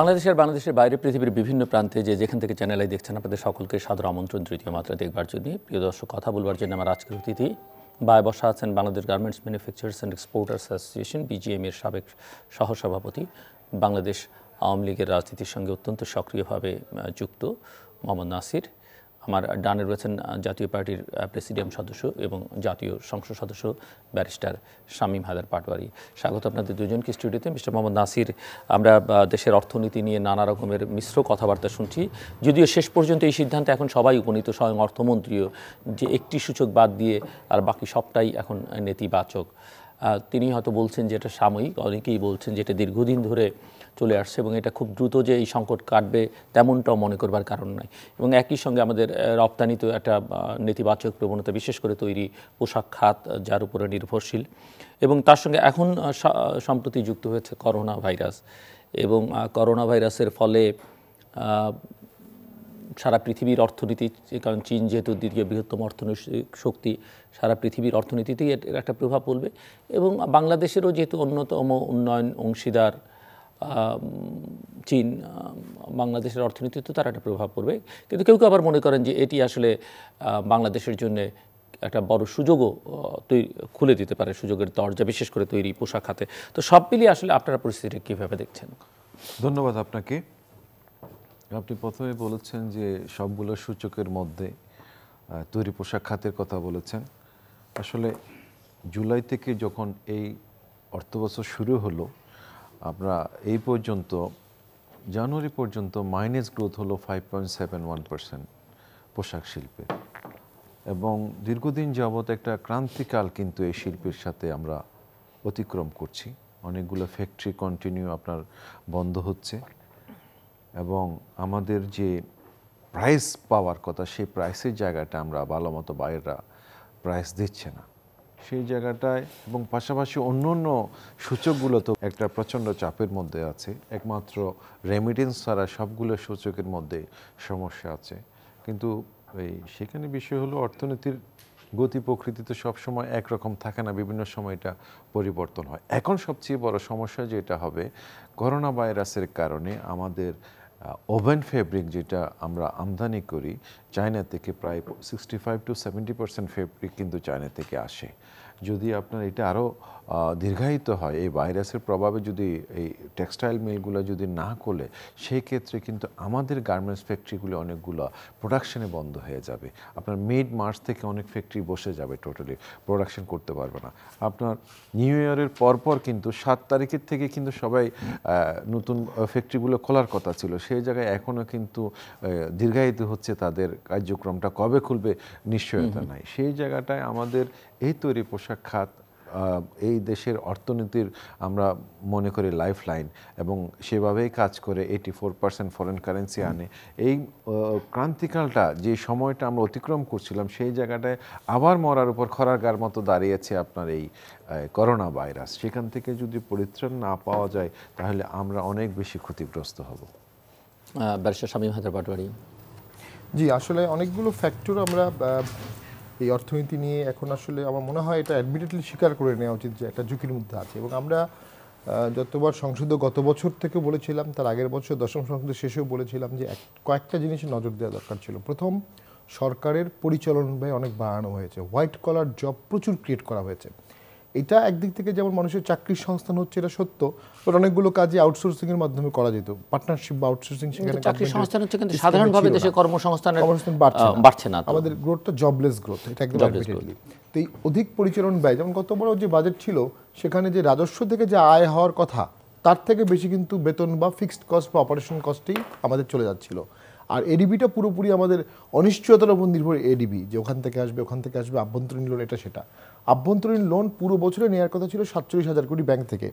বাংলাদেশের বাংলাদেশের বাইরে পৃথিবীর বিভিন্ন প্রান্তে যে যেখান থেকে চ্যানেলে দেখছেন আপনাদের সকলকে সাদর আমন্ত্রণ তৃতীয় মাত্রা দেখবার জন্য প্রিয় দর্শক কথা বলবার জন্য আমার আজকের অতিথি বায় বসা আছেন Bangladesh garments manufacturers and exporters association BGM এর সাবেক সহসভাপতি বাংলাদেশ আওয়ামী লীগের রাজনীতির সঙ্গে অত্যন্ত সক্রিয়ভাবে যুক্ত মোহাম্মদ নাসির আমার ডানে রয়েছেন জাতীয় পার্টির প্রেসিডিয়াম সদস্য এবং জাতীয় সংসদ সদস্য ব্যারিস্টার শামীম হায়দার পাটওয়ারি স্বাগত আপনাদের দুজনকে স্টুডিওতে মিস্টার মোহাম্মদ নাসির আমরা দেশের অর্থনীতি নিয়ে নানা রকমের মিশ্র কথাবার্তা শুনছি যদিও শেষ পর্যন্ত এই সিদ্ধান্তে এখন সবাই উপনীত স্বয়ং অর্থমন্ত্রীও যে একটি সূচক বাদ দিয়ে আর বাকি সবটাই এখন নেতিবাচক তিনি হয়তো বলছেন যে এটা সাময়িক অনেকেই বলছেন যে এটা দীর্ঘদিন ধরে চলে আসছে এবং এটা খুব দ্রুত যে এই সংকট কাটবে তেমনটাও মনে করবার কারণ নাই এবং একই সঙ্গে আমাদের রপ্তানিতে একটা নেতিবাচক প্রবণতা বিশেষ করে তৈরি পোশাক খাত যার উপরে নির্ভরশীল এবং তার সঙ্গে এখন সম্প্রতি যুক্ত হয়েছে করোনা ভাইরাস এবং করোনা ভাইরাসের ফলে সারা পৃথিবীর অর্থনীতি কারণ চীন যেহেতু দ্বিতীয় বৃহত্তম অর্থনৈতিক শক্তি সারা পৃথিবীর অর্থনীতিতেই এর একটা প্রভাব পড়বে এবং বাংলাদেশেরও যেহেতু অন্যতম উন্নয়ন অংশীদার চীন বাংলাদেশের অর্থনীতিতে তার একটা প্রভাব পড়বে কিন্তু কেউ কেউ আবার মনে করেন যে এটি আসলে বাংলাদেশের জন্য একটা বড় সুযোগও তৈরি খুলে দিতে পারে সুযোগের দরজা বিশেষ করে তৈরি পোশাক খাতে তো সব মিলিয়ে আসলে আপনারা পরিস্থিতিটা কীভাবে দেখছেন ধন্যবাদ আপনাকে আপনি প্রথমে বলেছেন যে সবগুলো সূচকের মধ্যে তৈরি পোশাক খাতের কথা বলেছেন আসলে জুলাই থেকে যখন এই অর্থবছর শুরু হলো আমরা এই পর্যন্ত জানুয়ারি পর্যন্ত মাইনাস গ্রোথ হলো five point seven one percent পোশাক শিল্পে এবং দীর্ঘদিন যাবৎ একটা ক্রান্তিকাল কিন্তু এই শিল্পের সাথে আমরা অতিক্রম করছি অনেকগুলো ফ্যাক্টরি কন্টিনিউ আপনার বন্ধ হচ্ছে এবং আমাদের যে প্রাইস পাওয়ার কথা সেই প্রাইসের জায়গাটা আমরা ভালো মতো বাইরেরা প্রাইস দিচ্ছে না সেই জায়গাটায় এবং পাশাপাশি অন্য অন্য সূচকগুলো তো একটা প্রচণ্ড চাপের মধ্যে আছে একমাত্র রেমিডেন্স ছাড়া সবগুলো সূচকের মধ্যে সমস্যা আছে কিন্তু এই সেখানে বিষয় হলো অর্থনীতির গতি প্রকৃতি তো সবসময় একরকম থাকে না বিভিন্ন সময় এটা পরিবর্তন হয় এখন সবচেয়ে বড় সমস্যা যেটা হবে করোনা ভাইরাসের কারণে আমাদের ওভেন ফেব্রিক যেটা আমরা আমদানি করি চায়না থেকে প্রায় sixty five to seventy percent fabric কিন্তু চায়না থেকে আসে যদি আপনার এটা আরও দীর্ঘায়িত হয় এই ভাইরাসের প্রভাবে যদি এই টেক্সটাইল মিলগুলো যদি না করে সেই ক্ষেত্রে কিন্তু আমাদের গার্মেন্টস ফ্যাক্টরিগুলো অনেকগুলো প্রোডাকশনে বন্ধ হয়ে যাবে আপনার মিড মার্চ থেকে অনেক ফ্যাক্টরি বসে যাবে টোটালি প্রোডাকশন করতে পারবে না আপনার নিউ ইয়ারের পরপর কিন্তু সাত তারিখের থেকে কিন্তু সবাই নতুন ফ্যাক্টরিগুলো খোলার কথা ছিল সেই জায়গায় এখনও কিন্তু দীর্ঘায়িত হচ্ছে তাদের কার্যক্রমটা কবে খুলবে নিশ্চয়তা নাই সেই জায়গাটায় আমাদের এই তৈরি পোশাক খাত এই দেশের অর্থনীতির আমরা মনে করি লাইফ লাইন এবং সেভাবেই কাজ করে eighty four percent foreign currency আনে এই ক্রান্তিকালটা যে সময়টা আমরা অতিক্রম করছিলাম সেই জায়গাটায় আবার মরার উপর খরার গার মতো দাঁড়িয়েছে আপনার এই করোনা ভাইরাস সেখান থেকে যদি পরিত্রাণ না পাওয়া যায় তাহলে আমরা অনেক বেশি ক্ষতিগ্রস্ত হব ব্যবসা স্বামী হায়দ্রাবাদ জি আসলে অনেকগুলো ফ্যাক্টর আমরা এই অর্থনীতি নিয়ে এখন আসলে আমার মনে হয় এটা অ্যাডমিটেডলি স্বীকার করে নেওয়া উচিত যে একটা ঝুঁকির মধ্যে আছে এবং আমরা যতবার সংসদে গত বছর থেকে বলেছিলাম তার আগের বছর দশম সংসদে শেষেও বলেছিলাম যে কয়েকটা জিনিসে নজর দেওয়া দরকার ছিল প্রথম সরকারের পরিচালন ব্যয় অনেক বাড়ানো হয়েছে হোয়াইট কলার জব প্রচুর ক্রিয়েট করা হয়েছে এটা একদিক থেকে যেমন মানুষের চাকরির সংস্থান হচ্ছে এটা সত্য বাট অনেকগুলো কাজে আউটসোর্সিং এর মাধ্যমে করা যেত পার্টনারশিপ বা আউটসোর্সিং সেখানে চাকরির সংস্থান হচ্ছে কিন্তু সাধারণভাবে দেশে কর্মসংস্থানের কর্মসংস্থান বাড়ছে না আমাদের গ্রোথটা জবলেস গ্রোথ এটা একদম তো এই অধিক পরিচালন ব্যয় যেমন কত বড় যে বাজেট ছিল সেখানে যে রাজস্ব থেকে যে আয় হওয়ার কথা তার থেকে বেশি কিন্তু বেতন বা ফিক্সড কস্ট বা অপারেশন কস্টেই আমাদের চলে যাচ্ছিল আর এডিবিটা পুরোপুরি আমাদের অনিশ্চয়তার উপর নির্ভর এডিবি যে ওখান থেকে আসবে ওখান থেকে আসবে আভ্যন্তরীণ লোন এটা সেটা আভ্যন্তরীণ লোন পুরো বছরে নেওয়ার কথা ছিল সাতচল্লিশ হাজার কোটি ব্যাংক থেকে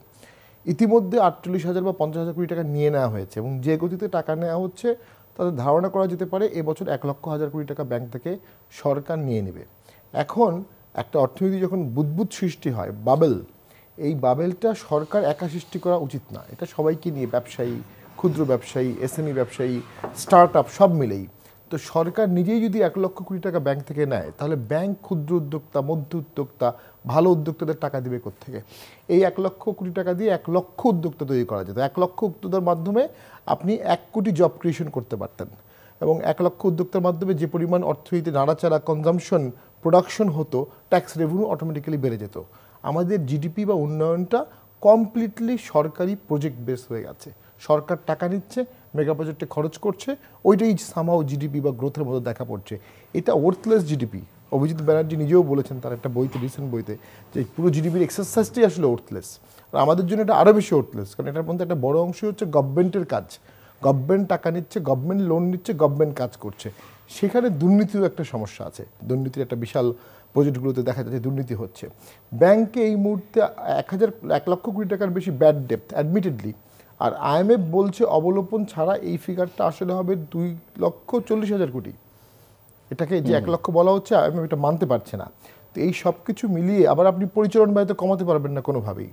ইতিমধ্যে আটচল্লিশ হাজার বা পঞ্চাশ হাজার কোটি টাকা নিয়ে নেওয়া হয়েছে এবং যে গতিতে টাকা নেওয়া হচ্ছে তাদের ধারণা করা যেতে পারে এবছর এক লক্ষ হাজার কোটি টাকা ব্যাংক থেকে সরকার নিয়ে নেবে এখন একটা অর্থনীতি যখন বুদ্বুদ সৃষ্টি হয় বাবেল এই বাবেলটা সরকার একা সৃষ্টি করা উচিত না এটা সবাইকে নিয়ে ব্যবসায়ী ক্ষুদ্র ব্যবসায়ী এসএমই ব্যবসায়ী স্টার্ট আপ সব মিলেই তো সরকার নিজেই যদি এক লক্ষ কোটি টাকা ব্যাংক থেকে নেয় তাহলে ব্যাংক ক্ষুদ্র উদ্যোক্তা মধ্য উদ্যোক্তা ভালো উদ্যোক্তাদের টাকা দিবে থেকে এই এক লক্ষ কোটি টাকা দিয়ে এক লক্ষ উদ্যোক্তা তৈরি করা যেত এক লক্ষ উদ্যোক্তার মাধ্যমে আপনি এক কোটি জব ক্রিয়েশন করতে পারতেন এবং এক লক্ষ উদ্যোক্তার মাধ্যমে যে পরিমাণ অর্থনীতি নাড়াচাড়া কনজামশন প্রোডাকশন হতো ট্যাক্স রেভিনিউ অটোমেটিক্যালি বেড়ে যেত আমাদের জিডিপি বা উন্নয়নটা কমপ্লিটলি সরকারি প্রজেক্ট বেস হয়ে গেছে সরকার টাকা নিচ্ছে মেগা প্রজেক্টে খরচ করছে ওইটাই সামাও জিডিপি বা গ্রোথের মধ্যে দেখা পড়ছে এটা ওর্থলেস জিডিপি অভিজিৎ ব্যানার্জি নিজেও বলেছেন তার একটা বইতে রিসেন্ট বইতে যে পুরো জিডিপির এক্সারসাইজটাই আসলে ওর্থলেস আর আমাদের জন্য এটা আরও বেশি ওর্থলেস কারণ এটার মধ্যে একটা বড় অংশই হচ্ছে গভর্নমেন্টের কাজ গভর্নমেন্ট টাকা নিচ্ছে গভর্নমেন্ট লোন নিচ্ছে গভর্নমেন্ট কাজ করছে সেখানে দুর্নীতিরও একটা সমস্যা আছে দুর্নীতির একটা বিশাল প্রজেক্টগুলোতে দেখা যাচ্ছে দুর্নীতি হচ্ছে ব্যাংকে এই মুহূর্তে এক হাজার এক লক্ষ কোটি টাকার বেশি ব্যাড ডেপথ অ্যাডমিটেডলি আর আইএমএফ বলছে অবলোপন ছাড়া এই ফিগারটা আসলে হবে দুই লক্ষ চল্লিশ হাজার কোটি এটাকে যে এক লক্ষ বলা হচ্ছে আইএমএফ এটা মানতে পারছে না তো এই সব কিছু মিলিয়ে আবার আপনি পরিচালন ব্যয় কমাতে পারবেন না কোনোভাবেই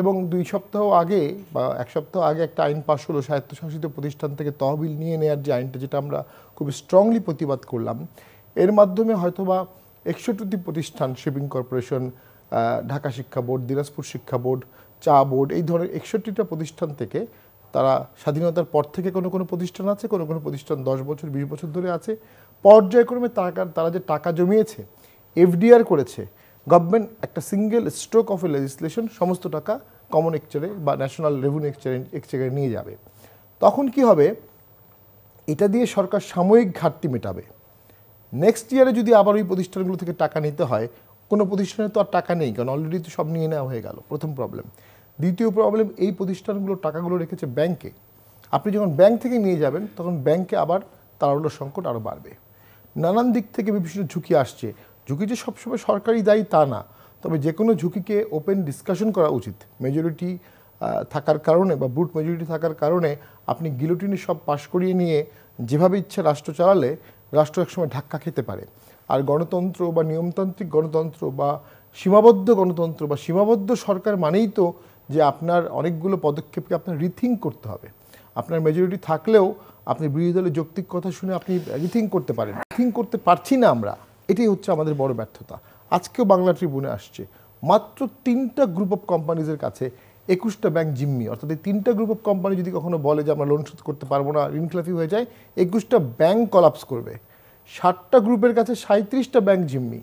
এবং দুই সপ্তাহ আগে বা এক সপ্তাহ আগে একটা আইন পাশ হলো স্বায়ত্তশাসিত প্রতিষ্ঠান থেকে তহবিল নিয়ে নেওয়ার যে আইনটা যেটা আমরা খুব স্ট্রংলি প্রতিবাদ করলাম এর মাধ্যমে হয়তোবা একষট্টি প্রতিষ্ঠান শিপিং কর্পোরেশন ঢাকা শিক্ষা বোর্ড দিনাজপুর শিক্ষা বোর্ড চা বোর্ড এই ধরনের একষট্টিটা প্রতিষ্ঠান থেকে তারা স্বাধীনতার পর থেকে কোনো কোনো প্রতিষ্ঠান আছে কোনো কোনো প্রতিষ্ঠান দশ বছর বিশ বছর ধরে আছে পর্যায়ক্রমে টাকা তারা যে টাকা জমিয়েছে এফডিআর করেছে গভর্নমেন্ট একটা single stroke of a legislation সমস্ত টাকা কমন এক্সচারে বা ন্যাশনাল রেভিনিউ এক্সচারে এক্সচারে নিয়ে যাবে তখন কি হবে এটা দিয়ে সরকার সাময়িক ঘাটতি মেটাবে নেক্সট ইয়ারে যদি আবার ওই প্রতিষ্ঠানগুলো থেকে টাকা নিতে হয় কোনো প্রতিষ্ঠানে তো আর টাকা নেই কারণ অলরেডি তো সব নিয়ে নেওয়া হয়ে গেল প্রথম প্রবলেম দ্বিতীয় প্রবলেম এই প্রতিষ্ঠানগুলো টাকাগুলো রেখেছে ব্যাংকে আপনি যখন ব্যাংক থেকে নিয়ে যাবেন তখন ব্যাংকে আবার তারাগুলোর সংকট আরও বাড়বে নানান দিক থেকে বিভিন্ন ঝুঁকি আসছে ঝুঁকি যে সবসময় সরকারি দায়ী তা না তবে যে কোনো ঝুঁকিকে ওপেন ডিসকাশন করা উচিত মেজরিটি থাকার কারণে বা ব্রুট মেজরিটি থাকার কারণে আপনি গিলোটিনে সব পাশ করিয়ে নিয়ে যেভাবে ইচ্ছে রাষ্ট্র চালালে রাষ্ট্র একসময় ধাক্কা খেতে পারে আর গণতন্ত্র বা নিয়মতান্ত্রিক গণতন্ত্র বা সীমাবদ্ধ গণতন্ত্র বা সীমাবদ্ধ সরকার মানেই তো যে আপনার অনেকগুলো পদক্ষেপকে আপনার রিথিং করতে হবে আপনার মেজরিটি থাকলেও আপনি বিরোধী দলের যৌক্তিক কথা শুনে আপনি রিথিং করতে পারেন রিথিং করতে পারছি না আমরা এটাই হচ্ছে আমাদের বড় ব্যর্থতা আজকেও বাংলা ট্রিবুনে আসছে মাত্র তিনটা গ্রুপ অফ কোম্পানিজের কাছে একুশটা ব্যাংক জিম্মি অর্থাৎ এই তিনটা গ্রুপ অফ কোম্পানি যদি কখনো বলে যে আমরা লোন শোধ করতে পারবো না ঋণ খেলাফি হয়ে যায় একুশটা ব্যাংক কলাপস করবে ষাটটা গ্রুপের কাছে সাঁত্রিশটা ব্যাংক জিম্মি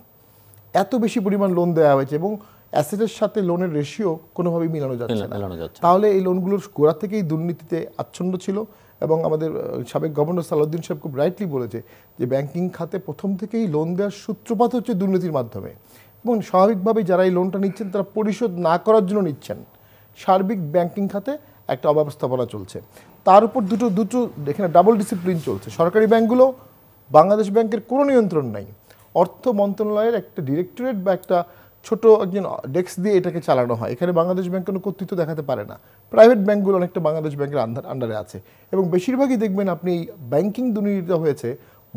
এত বেশি পরিমাণ লোন দেওয়া হয়েছে এবং অ্যাসেটের সাথে লোনের রেশিও কোনোভাবেই মিলানো যাচ্ছে না তাহলে এই লোনগুলোর গোড়া থেকেই দুর্নীতিতে আচ্ছন্ন ছিল এবং আমাদের সাবেক গভর্নর সালাউদ্দিন সাহেব খুব রাইটলি বলেছে যে ব্যাংকিং খাতে প্রথম থেকেই লোন দেওয়ার সূত্রপাত হচ্ছে দুর্নীতির মাধ্যমে এবং স্বাভাবিকভাবেই যারা এই লোনটা নিচ্ছেন তারা পরিশোধ না করার জন্য নিচ্ছেন সার্বিক ব্যাংকিং খাতে একটা অব্যবস্থাপনা চলছে তার উপর দুটো দুটো এখানে ডাবল ডিসিপ্লিন চলছে সরকারি ব্যাংকগুলো বাংলাদেশ ব্যাংকের কোনো নিয়ন্ত্রণ নাই অর্থ মন্ত্রণালয়ের একটা ডিরেক্টরেট বা একটা ছোট একজন ডেস্ক দিয়ে এটাকে চালানো হয় এখানে বাংলাদেশ ব্যাংক কোনো কর্তৃত্ব দেখাতে পারে না প্রাইভেট ব্যাঙ্কগুলো অনেকটা বাংলাদেশ ব্যাংকের আন্ধার আন্ডারে আছে এবং বেশিরভাগই দেখবেন আপনি ব্যাঙ্কিং দুর্নীতিটা হয়েছে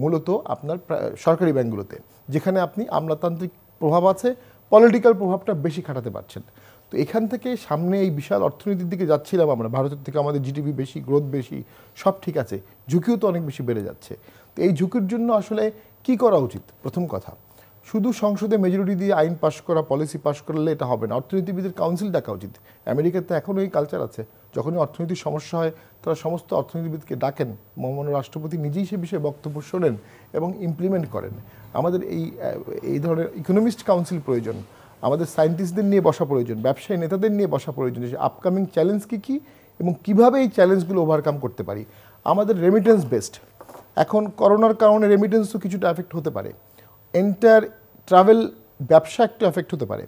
মূলত আপনার সরকারি ব্যাংকগুলোতে যেখানে আপনি আমলাতান্ত্রিক প্রভাব আছে পলিটিক্যাল প্রভাবটা বেশি খাটাতে পারছেন তো এখান থেকে সামনে এই বিশাল অর্থনীতির দিকে যাচ্ছিলাম আমরা ভারতের থেকে আমাদের জিডিপি বেশি গ্রোথ বেশি সব ঠিক আছে ঝুঁকিও তো অনেক বেশি বেড়ে যাচ্ছে তো এই ঝুঁকির জন্য আসলে কি করা উচিত প্রথম কথা শুধু সংসদে মেজরিটি দিয়ে আইন পাশ করা পলিসি পাশ করলে এটা হবে না অর্থনীতিবিদের কাউন্সিল ডাকা উচিত আমেরিকাতে এখনও এই কালচার আছে যখনই অর্থনৈতিক সমস্যা হয় তারা সমস্ত অর্থনীতিবিদকে ডাকেন মহামান্য রাষ্ট্রপতি নিজেই সে বিষয়ে বক্তব্য শোনেন এবং ইমপ্লিমেন্ট করেন আমাদের এই এই ধরনের ইকোনমিস্ট কাউন্সিল প্রয়োজন আমাদের সায়েন্টিস্টদের নিয়ে বসা প্রয়োজন ব্যবসায়ী নেতাদের নিয়ে বসা প্রয়োজন যে আপকামিং চ্যালেঞ্জ কী কী এবং কীভাবে এই চ্যালেঞ্জগুলো ওভারকাম করতে পারি আমাদের রেমিটেন্স বেসড এখন করোনার কারণে রেমিটেন্সও কিছুটা এফেক্ট হতে পারে এন্টার ট্রাভেল ব্যবসা একটু এফেক্ট হতে পারে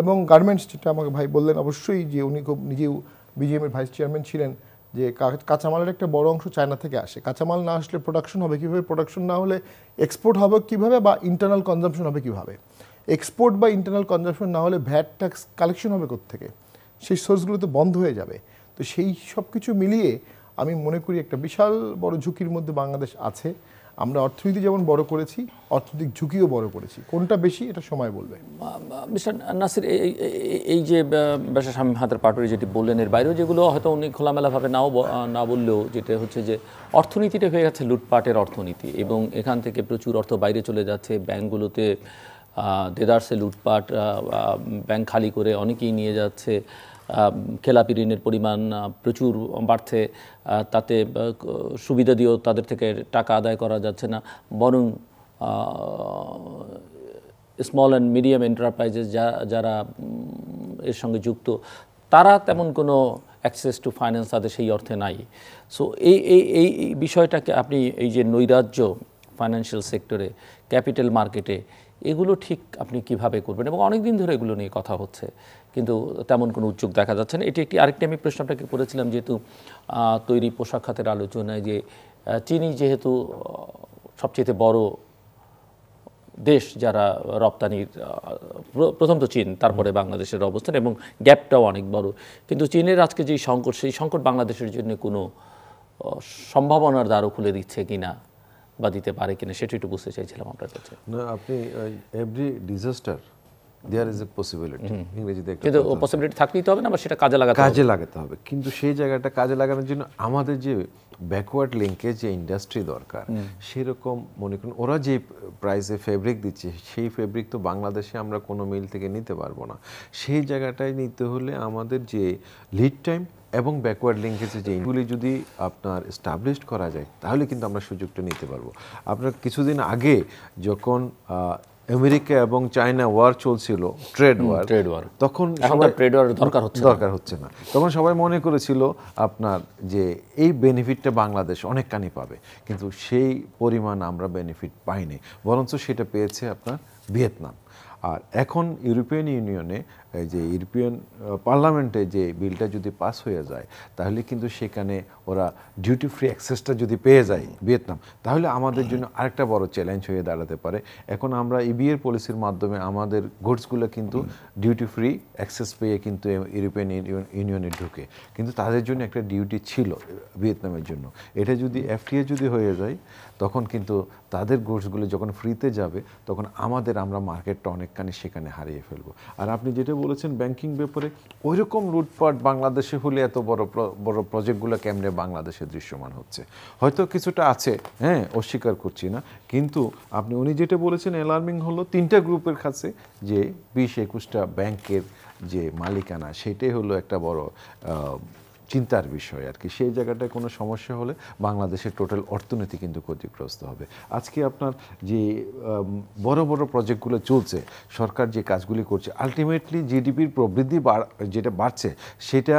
এবং গার্মেন্টস যেটা আমাকে ভাই বললেন অবশ্যই যে উনি খুব নিজেও বিজিএমের ভাইস চেয়ারম্যান ছিলেন যে কাঁচামালের একটা বড় অংশ চায়না থেকে আসে কাঁচামাল না আসলে প্রোডাকশন হবে কীভাবে প্রোডাকশন না হলে এক্সপোর্ট হবে কীভাবে বা ইন্টারনাল কনজামশন হবে কীভাবে এক্সপোর্ট বা ইন্টারনাল কনজাম্পশন না হলে ভ্যাট ট্যাক্স কালেকশন হবে থেকে সেই সোর্সগুলো তো বন্ধ হয়ে যাবে তো সেই সব কিছু মিলিয়ে আমি মনে করি একটা বিশাল বড় ঝুঁকির মধ্যে বাংলাদেশ আছে আমরা অর্থনীতি যেমন বড় করেছি অর্থনৈতিক ঝুঁকিও বড় করেছি কোনটা বেশি এটা সময় বলবে নাসির এই যে ব্যবসা স্বামী হাতের পাটরি যেটি বললেন এর বাইরেও যেগুলো হয়তো উনি খোলামেলাভাবে নাও না বললেও যেটা হচ্ছে যে অর্থনীতিটা হয়ে গেছে লুটপাটের অর্থনীতি এবং এখান থেকে প্রচুর অর্থ বাইরে চলে যাচ্ছে ব্যাংকগুলোতে দেদার্সে লুটপাট ব্যাংক খালি করে অনেকেই নিয়ে যাচ্ছে খেলাপি ঋণের পরিমাণ প্রচুর বাড়ছে তাতে সুবিধা দিয়েও তাদের থেকে টাকা আদায় করা যাচ্ছে না বরং স্মল অ্যান্ড মিডিয়াম এন্টারপ্রাইজেস যা যারা এর সঙ্গে যুক্ত তারা তেমন কোনো অ্যাক্সেস টু ফাইন্যান্স তাদের সেই অর্থে নাই সো এই এই এই বিষয়টাকে আপনি এই যে নৈরাজ্য ফাইন্যান্সিয়াল সেক্টরে ক্যাপিটাল মার্কেটে এগুলো ঠিক আপনি কিভাবে করবেন এবং অনেক দিন ধরে এগুলো নিয়ে কথা হচ্ছে কিন্তু তেমন কোনো উদ্যোগ দেখা যাচ্ছে না এটি একটি আরেকটি আমি প্রশ্ন আপনাকে করেছিলাম যেহেতু তৈরি পোশাক খাতের আলোচনায় যে চিনি যেহেতু সবচেয়ে বড় দেশ যারা রপ্তানির প্রথম তো চীন তারপরে বাংলাদেশের অবস্থান এবং গ্যাপটাও অনেক বড় কিন্তু চীনের আজকে যে সংকট সেই সংকট বাংলাদেশের জন্য কোনো সম্ভাবনার দ্বারও খুলে দিচ্ছে কিনা বা দিতে পারে কিনা সেটা একটু বুঝতে চাইছিলাম আপনার কাছে না আপনি every disaster there is a possibility ইংরেজিতে একটা কিন্তু পসিবিলিটি থাকতেই তো হবে না বা সেটা কাজে লাগাতে কাজে লাগাতে হবে কিন্তু সেই জায়গাটা কাজে লাগানোর জন্য আমাদের যে ব্যাকওয়ার্ড লিঙ্কে যে ইন্ডাস্ট্রি দরকার সেরকম মনে করুন ওরা যে প্রাইসে ফেব্রিক দিচ্ছে সেই ফেব্রিক তো বাংলাদেশে আমরা কোনো মিল থেকে নিতে পারবো না সেই জায়গাটায় নিতে হলে আমাদের যে লিড টাইম এবং ব্যাকওয়ার্ড লিঙ্কেজে যে যদি আপনার এস্টাবলিশ করা যায় তাহলে কিন্তু আমরা সুযোগটা নিতে পারবো আপনার কিছুদিন আগে যখন আমেরিকা এবং চায়না ওয়ার চলছিল ট্রেড ওয়ার ট্রেড ওয়ার তখন সবাই ট্রেড ওয়ার দরকার হচ্ছে দরকার হচ্ছে না তখন সবাই মনে করেছিল আপনার যে এই বেনিফিটটা বাংলাদেশ অনেকখানি পাবে কিন্তু সেই পরিমাণ আমরা বেনিফিট পাইনি বরঞ্চ সেটা পেয়েছে আপনার ভিয়েতনাম আর এখন ইউরোপিয়ান ইউনিয়নে যে ইউরোপিয়ান পার্লামেন্টে যে বিলটা যদি পাস হয়ে যায় তাহলে কিন্তু সেখানে ওরা ডিউটি ফ্রি অ্যাক্সেসটা যদি পেয়ে যায় ভিয়েতনাম তাহলে আমাদের জন্য আরেকটা বড় চ্যালেঞ্জ হয়ে দাঁড়াতে পারে এখন আমরা ইবিএর পলিসির মাধ্যমে আমাদের গুডসগুলো কিন্তু ডিউটি ফ্রি অ্যাক্সেস পেয়ে কিন্তু ইউরোপিয়ান ইউনিয়নে ঢুকে কিন্তু তাদের জন্য একটা ডিউটি ছিল ভিয়েতনামের জন্য এটা যদি এফটিএ যদি হয়ে যায় তখন কিন্তু তাদের গুডসগুলো যখন ফ্রিতে যাবে তখন আমাদের আমরা মার্কেটটা অনেকখানি সেখানে হারিয়ে ফেলবো আর আপনি যেটা বলেছেন ব্যাংকিং ব্যাপারে ওই রকম লুটপাট বাংলাদেশে হলে এত বড় বড় প্রজেক্টগুলো কেমনে বাংলাদেশে দৃশ্যমান হচ্ছে হয়তো কিছুটা আছে হ্যাঁ অস্বীকার করছি না কিন্তু আপনি উনি যেটা বলেছেন অ্যালার্মিং হলো তিনটা গ্রুপের কাছে যে বিশ একুশটা ব্যাংকের যে মালিকানা সেটাই হলো একটা বড় চিন্তার বিষয় আর কি সেই জায়গাটায় কোনো সমস্যা হলে বাংলাদেশের টোটাল অর্থনীতি কিন্তু ক্ষতিগ্রস্ত হবে আজকে আপনার যে বড় বড় প্রজেক্টগুলো চলছে সরকার যে কাজগুলি করছে আলটিমেটলি জিডিপির প্রবৃদ্ধি যেটা বাড়ছে সেটা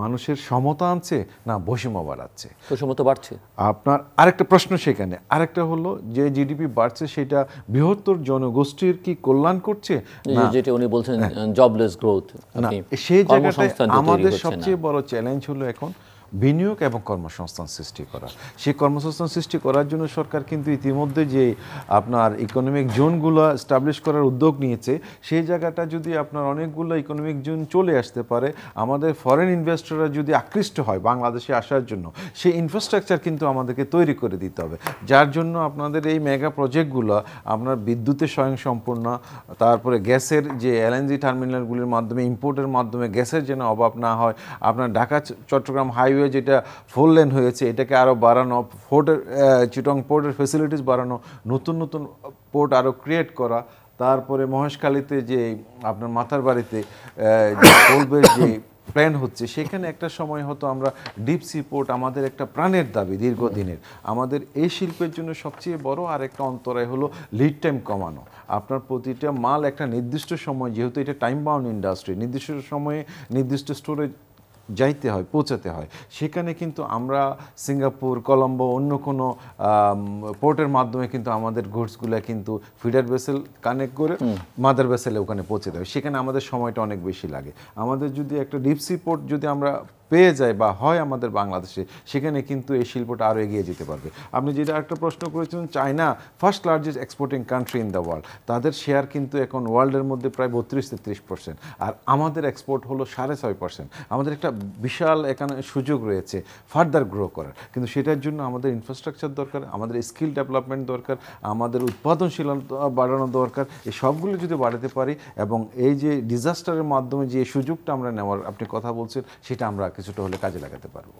মানুষের সমতা আনছে না বৈষম্য বাড়াচ্ছে বৈষম্য বাড়ছে আপনার আরেকটা প্রশ্ন সেখানে আরেকটা হলো যে জিডিপি বাড়ছে সেটা বৃহত্তর জনগোষ্ঠীর কি কল্যাণ করছে যেটা উনি বলছেন জবলেস গ্রোথ সেই জায়গাটায় আমাদের সবচেয়ে বড় চ্যালেঞ্জ হলো এখন বিনিয়োগ এবং কর্মসংস্থান সৃষ্টি করা সেই কর্মসংস্থান সৃষ্টি করার জন্য সরকার কিন্তু ইতিমধ্যে যে আপনার ইকোনমিক জোনগুলো স্টাবলিশ করার উদ্যোগ নিয়েছে সেই জায়গাটা যদি আপনার অনেকগুলো ইকোনমিক জোন চলে আসতে পারে আমাদের ফরেন ইনভেস্টররা যদি আকৃষ্ট হয় বাংলাদেশে আসার জন্য সেই ইনফ্রাস্ট্রাকচার কিন্তু আমাদেরকে তৈরি করে দিতে হবে যার জন্য আপনাদের এই মেগা প্রজেক্টগুলো আপনার বিদ্যুতে সম্পূর্ণ তারপরে গ্যাসের যে এলএনজি টার্মিনালগুলির মাধ্যমে ইম্পোর্টের মাধ্যমে গ্যাসের যেন অভাব না হয় আপনার ঢাকা চট্টগ্রাম হাইওয়ে হাইওয়ে যেটা ফোর লেন হয়েছে এটাকে আরও বাড়ানো ফোর্টের চিটং পোর্টের ফেসিলিটিস বাড়ানো নতুন নতুন পোর্ট আরও ক্রিয়েট করা তারপরে মহেশখালীতে যে আপনার মাথার বাড়িতে বলবে যে প্ল্যান হচ্ছে সেখানে একটা সময় হতো আমরা ডিপ সি পোর্ট আমাদের একটা প্রাণের দাবি দীর্ঘদিনের আমাদের এই শিল্পের জন্য সবচেয়ে বড় আর একটা অন্তরায় হলো লিড টাইম কমানো আপনার প্রতিটা মাল একটা নির্দিষ্ট সময় যেহেতু এটা টাইম বাউন্ড ইন্ডাস্ট্রি নির্দিষ্ট সময়ে নির্দিষ্ট স্টোরেজ যাইতে হয় পৌঁছাতে হয় সেখানে কিন্তু আমরা সিঙ্গাপুর কলম্বো অন্য কোনো পোর্টের মাধ্যমে কিন্তু আমাদের গুডসগুলো কিন্তু ফিডার ভেসেল কানেক্ট করে মাদার ভেসেলে ওখানে পৌঁছে দেয় সেখানে আমাদের সময়টা অনেক বেশি লাগে আমাদের যদি একটা ডিপসি পোর্ট যদি আমরা পেয়ে যায় বা হয় আমাদের বাংলাদেশে সেখানে কিন্তু এই শিল্পটা আরও এগিয়ে যেতে পারবে আপনি যেটা একটা প্রশ্ন করেছিলেন China first largest exporting country in the world তাদের শেয়ার কিন্তু এখন ওয়ার্ল্ডের মধ্যে প্রায় বত্রিশ তেত্রিশ পার্সেন্ট আর আমাদের এক্সপোর্ট হলো সাড়ে ছয় পার্সেন্ট আমাদের একটা বিশাল এখানে সুযোগ রয়েছে ফার্দার গ্রো করার কিন্তু সেটার জন্য আমাদের ইনফ্রাস্ট্রাকচার দরকার আমাদের স্কিল ডেভেলপমেন্ট দরকার আমাদের উৎপাদনশীল বাড়ানো দরকার এই সবগুলো যদি বাড়াতে পারি এবং এই যে ডিজাস্টারের মাধ্যমে যে সুযোগটা আমরা নেওয়ার আপনি কথা বলছেন সেটা আমরা কিছুটা হলে কাজে লাগাতে পারবো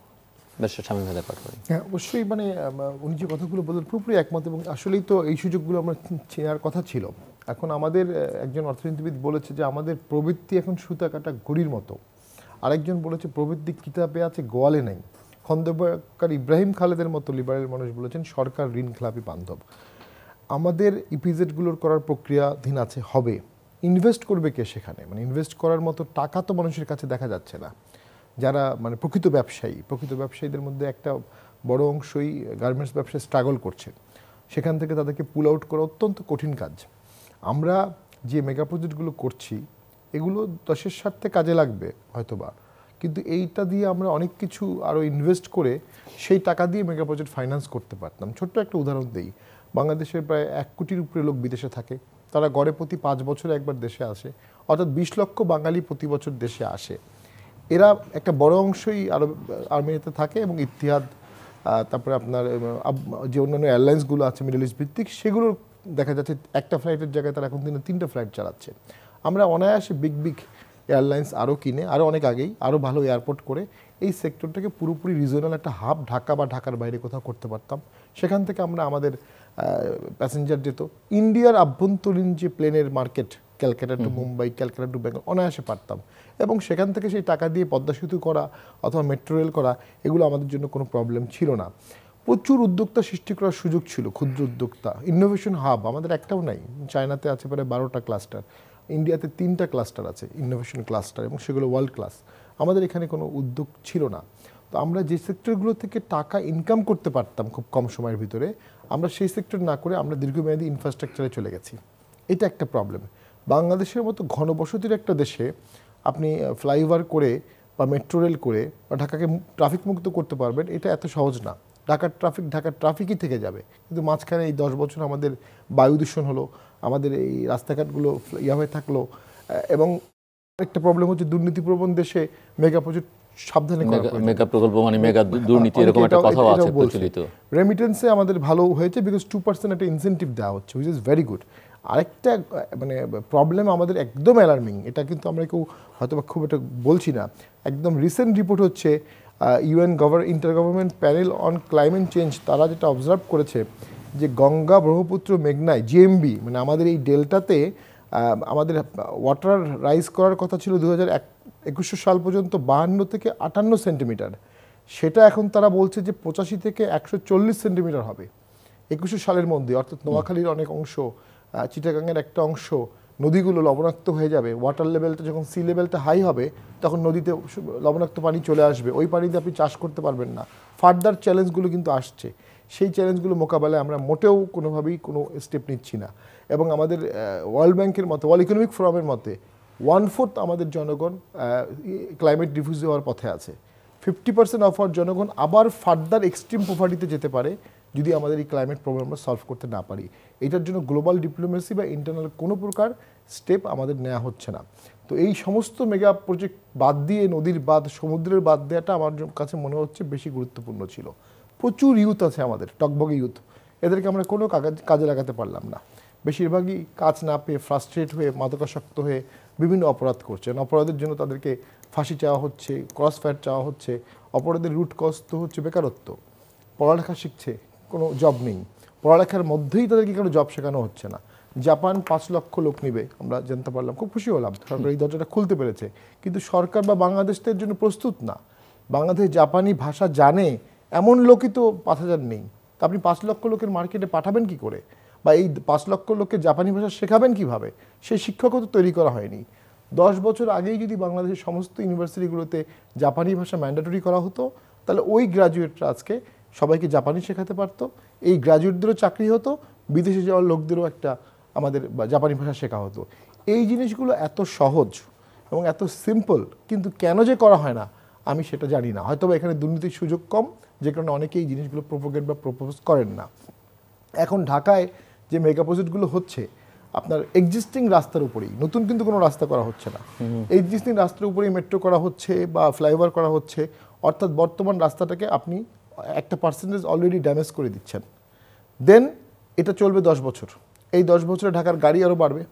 হ্যাঁ অবশ্যই মানে উনি যে কথাগুলো বললেন পুরোপুরি একমত এবং আসলেই তো এই সুযোগগুলো আমার চেনার কথা ছিল এখন আমাদের একজন অর্থনীতিবিদ বলেছে যে আমাদের প্রবৃত্তি এখন সুতা কাটা ঘড়ির মতো আরেকজন বলেছে প্রবৃত্তি কিতাবে আছে গোয়ালে নাই খন্দকার ইব্রাহিম খালেদের মতো লিবারেল মানুষ বলেছেন সরকার ঋণ খেলাপি বান্ধব আমাদের ইপিজেডগুলোর e করার প্রক্রিয়াধীন আছে হবে ইনভেস্ট করবে কে সেখানে মানে ইনভেস্ট করার মতো টাকা তো মানুষের কাছে দেখা যাচ্ছে না যারা মানে প্রকৃত ব্যবসায়ী প্রকৃত ব্যবসায়ীদের মধ্যে একটা বড় অংশই গার্মেন্টস ব্যবসায় স্ট্রাগল করছে সেখান থেকে তাদেরকে পুল আউট করা অত্যন্ত কঠিন কাজ আমরা যে মেগা প্রজেক্টগুলো করছি এগুলো দশের স্বার্থে কাজে লাগবে হয়তোবা কিন্তু এইটা দিয়ে আমরা অনেক কিছু আরও ইনভেস্ট করে সেই টাকা দিয়ে মেগা প্রজেক্ট ফাইন্যান্স করতে পারতাম ছোট্ট একটা উদাহরণ দিই বাংলাদেশের প্রায় এক কোটির উপরে লোক বিদেশে থাকে তারা গড়ে প্রতি পাঁচ বছরে একবার দেশে আসে অর্থাৎ বিশ লক্ষ বাঙালি প্রতি বছর দেশে আসে এরা একটা বড় অংশই আরব আর্মিতে থাকে এবং ইতিহাদ তারপরে আপনার যে অন্যান্য এয়ারলাইন্সগুলো আছে মিডল ইস্ট ভিত্তিক সেগুলোর দেখা যাচ্ছে একটা ফ্লাইটের জায়গায় তারা এখন দিনে তিনটা ফ্লাইট চালাচ্ছে আমরা অনায়াসে বিগ বিগ এয়ারলাইন্স আরও কিনে আরও অনেক আগেই আরও ভালো এয়ারপোর্ট করে এই সেক্টরটাকে পুরোপুরি রিজনাল একটা হাব ঢাকা বা ঢাকার বাইরে কোথাও করতে পারতাম সেখান থেকে আমরা আমাদের প্যাসেঞ্জার যেত ইন্ডিয়ার আভ্যন্তরীণ যে প্লেনের market Calcutta to Mumbai Calcutta to Bangalore অনায়াসে পারতাম এবং সেখান থেকে সেই টাকা দিয়ে পদ্মা সেতু করা অথবা মেট্রো রেল করা এগুলো আমাদের জন্য কোনো প্রবলেম ছিল না প্রচুর উদ্যোক্তা সৃষ্টি করার সুযোগ ছিল ক্ষুদ্র উদ্যোক্তা ইনোভেশন হাব আমাদের একটাও নাই চায়নাতে আছে প্রায় বারোটা ক্লাস্টার ইন্ডিয়াতে তিনটা ক্লাস্টার আছে ইনোভেশন ক্লাস্টার এবং সেগুলো ওয়ার্ল্ড ক্লাস আমাদের এখানে কোনো উদ্যোগ ছিল না তো আমরা যে সেক্টরগুলো থেকে টাকা ইনকাম করতে পারতাম খুব কম সময়ের ভিতরে আমরা সেই সেক্টর না করে আমরা দীর্ঘমেয়াদী ইনফ্রাস্ট্রাকচারে চলে গেছি এটা একটা প্রবলেম বাংলাদেশের মতো ঘনবসতির একটা দেশে আপনি ফ্লাইওভার করে বা মেট্রো রেল করে বা ঢাকাকে ট্রাফিক মুক্ত করতে পারবেন এটা এত সহজ না ঢাকার ট্রাফিক ঢাকার ট্রাফিকই থেকে যাবে কিন্তু মাঝখানে এই দশ বছর আমাদের বায়ু দূষণ হলো আমাদের এই রাস্তাঘাটগুলো ইয়া হয়ে থাকলো এবং একটা প্রবলেম হচ্ছে দুর্নীতিপ্রবণ দেশে মেগা প্রচুর সাবধানে মেগা প্রকল্প মানে মেগা হ্যাঁ, হ্যাঁ, দুর্নীতি এরকম একটা আছে প্রচলিত রেমিটেন্সে আমাদের ভালো হয়েছে বিকজ টু পার্সেন্ট একটা ইনসেন্টিভ দেওয়া হচ্ছে হুইচ ইজ ভেরি গুড আরেকটা মানে প্রবলেম আমাদের একদম অ্যালার্মিং এটা কিন্তু আমরা কেউ হয়তো বা খুব একটা বলছি না একদম রিসেন্ট রিপোর্ট হচ্ছে UN govern inter government panel on climate change তারা যেটা অবজার্ভ করেছে যে গঙ্গা ব্রহ্মপুত্র মেঘনায় জিএমবি মানে আমাদের এই ডেল্টাতে আমাদের ওয়াটার রাইজ করার কথা ছিল দু হাজার একুশশো সাল পর্যন্ত বাহান্ন থেকে আটান্ন সেন্টিমিটার সেটা এখন তারা বলছে যে পঁচাশি থেকে একশো চল্লিশ সেন্টিমিটার হবে একুশশো সালের মধ্যে অর্থাৎ নোয়াখালীর অনেক অংশ চিটাগাঙের একটা অংশ নদীগুলো লবণাক্ত হয়ে যাবে ওয়াটার লেভেলটা যখন সি লেভেলটা হাই হবে তখন নদীতে লবণাক্ত পানি চলে আসবে ওই পানিতে আপনি চাষ করতে পারবেন না ফার্দার চ্যালেঞ্জগুলো কিন্তু আসছে সেই চ্যালেঞ্জগুলো মোকাবেলায় আমরা মোটেও কোনোভাবেই কোনো স্টেপ নিচ্ছি না এবং আমাদের ওয়ার্ল্ড ব্যাংকের মতো ওয়ার্ল্ড ইকোনমিক ফোরামের মতে ওয়ান ফোর্থ আমাদের জনগণ ক্লাইমেট ডিফিউজ হওয়ার পথে আছে ফিফটি পার্সেন্ট অফ আওয়ার জনগণ আবার ফার্দার এক্সট্রিম পোভার্টিতে যেতে পারে যদি আমাদের এই ক্লাইমেট প্রবলেম আমরা সলভ করতে না পারি এটার জন্য গ্লোবাল ডিপ্লোমেসি বা ইন্টারনাল কোনো প্রকার স্টেপ আমাদের নেওয়া হচ্ছে না তো এই সমস্ত মেগা প্রজেক্ট বাদ দিয়ে নদীর বাদ সমুদ্রের বাদ দেওয়াটা আমার কাছে মনে হচ্ছে বেশি গুরুত্বপূর্ণ ছিল প্রচুর ইউথ আছে আমাদের টকবগে ইউথ এদেরকে আমরা কোনো কাজে লাগাতে পারলাম না বেশিরভাগই কাজ না পেয়ে ফ্রাস্ট্রেট হয়ে মাদকাসক্ত হয়ে বিভিন্ন অপরাধ করছেন অপরাধের জন্য তাদেরকে ফাঁসি চাওয়া হচ্ছে ক্রস ফায়ার চাওয়া হচ্ছে অপরাধের রুট কজ তো হচ্ছে বেকারত্ব পড়ালেখা শিখছে কোনো জব নেই পড়ালেখার মধ্যেই তাদেরকে কোনো জব শেখানো হচ্ছে না জাপান পাঁচ লক্ষ লোক নিবে আমরা জানতে পারলাম খুব খুশি হলাম সরকার এই দরজাটা খুলতে পেরেছে কিন্তু সরকার বা বাংলাদেশদের জন্য প্রস্তুত না বাংলাদেশ জাপানি ভাষা জানে এমন লোকই তো পাঁচ হাজার নেই তা আপনি পাঁচ লক্ষ লোকের মার্কেটে পাঠাবেন কি করে বা এই পাঁচ লক্ষ লোককে জাপানি ভাষা শেখাবেন কিভাবে সেই শিক্ষকও তো তৈরি করা হয়নি দশ বছর আগেই যদি বাংলাদেশের সমস্ত ইউনিভার্সিটিগুলোতে জাপানি ভাষা ম্যান্ডেটরি করা হতো তাহলে ওই গ্রাজুয়েটরা আজকে সবাইকে জাপানি শেখাতে পারতো এই গ্রাজুয়েটদেরও চাকরি হতো বিদেশে যাওয়ার লোকদেরও একটা আমাদের জাপানি ভাষা শেখা হতো এই জিনিসগুলো এত সহজ এবং এত সিম্পল কিন্তু কেন যে করা হয় না আমি সেটা জানি না হয়তো এখানে দুর্নীতির সুযোগ কম যে কারণে অনেকে এই জিনিসগুলো প্রোপোগেট বা প্রপোজ করেন না এখন ঢাকায় যে মেগাপ্রজেক্টগুলো হচ্ছে আপনার এক্সিস্টিং রাস্তার উপরেই নতুন কিন্তু কোনো রাস্তা করা হচ্ছে না এক্সিস্টিং রাস্তার উপরেই মেট্রো করা হচ্ছে বা ফ্লাইওভার করা হচ্ছে অর্থাৎ বর্তমান রাস্তাটাকে আপনি একটা পার্সেন্টেজ অলরেডি ড্যামেজ করে দিচ্ছেন দেন এটা চলবে দশ বছর এই দশ বছরে ঢাকার গাড়ি আরও বাড়বে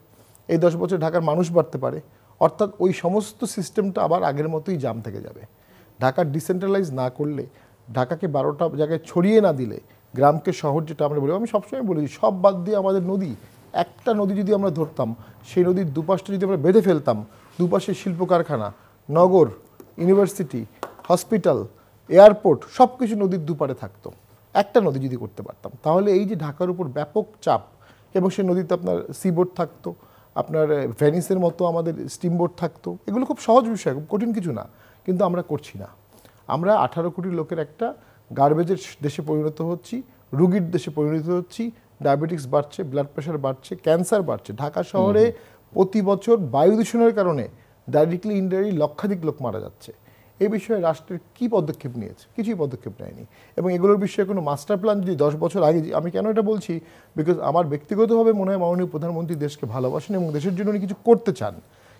এই দশ বছরে ঢাকার মানুষ বাড়তে পারে অর্থাৎ ওই সমস্ত সিস্টেমটা আবার আগের মতোই জাম থেকে যাবে ঢাকা ডিসেন্ট্রালাইজ না করলে ঢাকাকে বারোটা জায়গায় ছড়িয়ে না দিলে গ্রামকে শহর যেটা আমরা বলি আমি সবসময় বলি সব বাদ দিয়ে আমাদের নদী একটা নদী যদি আমরা ধরতাম সেই নদীর দুপাশটা যদি আমরা বেঁধে ফেলতাম দুপাশে শিল্প কারখানা নগর ইউনিভার্সিটি হসপিটাল এয়ারপোর্ট সব কিছু নদীর দুপারে থাকতো একটা নদী যদি করতে পারতাম তাহলে এই যে ঢাকার উপর ব্যাপক চাপ এবং সে নদীতে আপনার সিবোর্ড থাকতো আপনার ভ্যানিসের মতো আমাদের স্টিমবোর্ড থাকতো এগুলো খুব সহজ বিষয় খুব কঠিন কিছু না কিন্তু আমরা করছি না আমরা আঠারো কোটি লোকের একটা গার্বেজের দেশে পরিণত হচ্ছি রুগীর দেশে পরিণত হচ্ছি ডায়াবেটিস বাড়ছে ব্লাড প্রেশার বাড়ছে ক্যান্সার বাড়ছে ঢাকা শহরে প্রতি বছর বায়ু দূষণের কারণে ডাইরেক্টলি ইনডাইরেক্টলি লক্ষাধিক লোক মারা যাচ্ছে এই বিষয়ে রাষ্ট্রের কি পদক্ষেপ নিয়েছে কিছুই পদক্ষেপ নেয়নি এবং এগুলোর বিষয়ে কোনো মাস্টার প্ল্যান যদি দশ বছর আগে আমি কেন এটা বলছি বিকজ আমার ব্যক্তিগতভাবে মনে হয় মাননীয় প্রধানমন্ত্রী দেশকে ভালোবাসেন এবং দেশের জন্য উনি কিছু করতে চান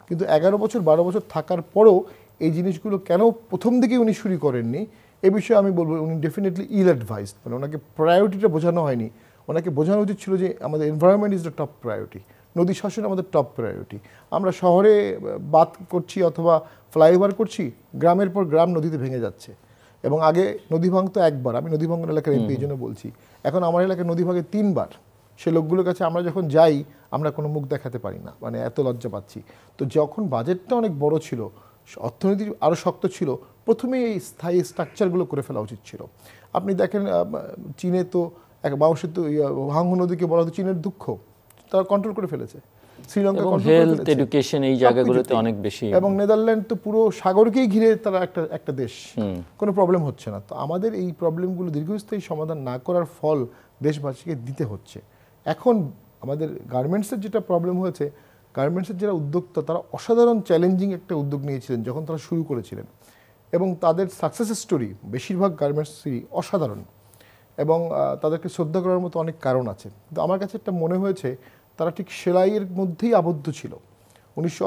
কিন্তু এগারো বছর বারো বছর থাকার পরও এই জিনিসগুলো কেন প্রথম দিকে উনি শুরু করেননি এ বিষয়ে আমি বলবো উনি ডেফিনেটলি ইল অ্যাডভাইসড মানে ওনাকে প্রায়োরিটিটা বোঝানো হয়নি ওনাকে বোঝানো উচিত ছিল যে আমাদের environment is the top priority নদী শাসন আমাদের টপ প্রায়োরিটি আমরা শহরে বাত করছি অথবা ফ্লাইওভার করছি গ্রামের পর গ্রাম নদীতে ভেঙে যাচ্ছে এবং আগে নদী ভাঙতো একবার আমি নদী ভাঙন এলাকার এমপি এই জন্য বলছি এখন আমার এলাকায় নদী ভাঙে তিনবার সে লোকগুলোর কাছে আমরা যখন যাই আমরা কোনো মুখ দেখাতে পারি না মানে এত লজ্জা পাচ্ছি তো যখন বাজেটটা অনেক বড় ছিল অর্থনীতি আরও শক্ত ছিল প্রথমেই এই স্থায়ী স্ট্রাকচারগুলো করে ফেলা উচিত ছিল আপনি দেখেন চীনে তো এক বাউসে তো হাঙ্গু নদীকে বলা হতো চীনের দুঃখ তারা কন্ট্রোল করে ফেলেছে শ্রীলঙ্কা হেলথ এডুকেশন এই জায়গাগুলোতে অনেক বেশি এবং নেদারল্যান্ড তো পুরো সাগরকেই ঘিরে তারা একটা একটা দেশ কোনো প্রবলেম হচ্ছে না তো আমাদের এই প্রবলেমগুলো দীর্ঘস্থায়ী সমাধান না করার ফল দেশবাসীকে দিতে হচ্ছে এখন আমাদের গার্মেন্টসের যেটা প্রবলেম হয়েছে গার্মেন্টসের যারা উদ্যোক্তা তারা অসাধারণ চ্যালেঞ্জিং একটা উদ্যোগ নিয়েছিলেন যখন তারা শুরু করেছিলেন এবং তাদের সাকসেস স্টোরি বেশিরভাগ গার্মেন্টসেরই অসাধারণ এবং তাদেরকে শ্রদ্ধা করার মতো অনেক কারণ আছে কিন্তু আমার কাছে একটা মনে হয়েছে তারা ঠিক সেলাইয়ের মধ্যেই আবদ্ধ ছিল উনিশশো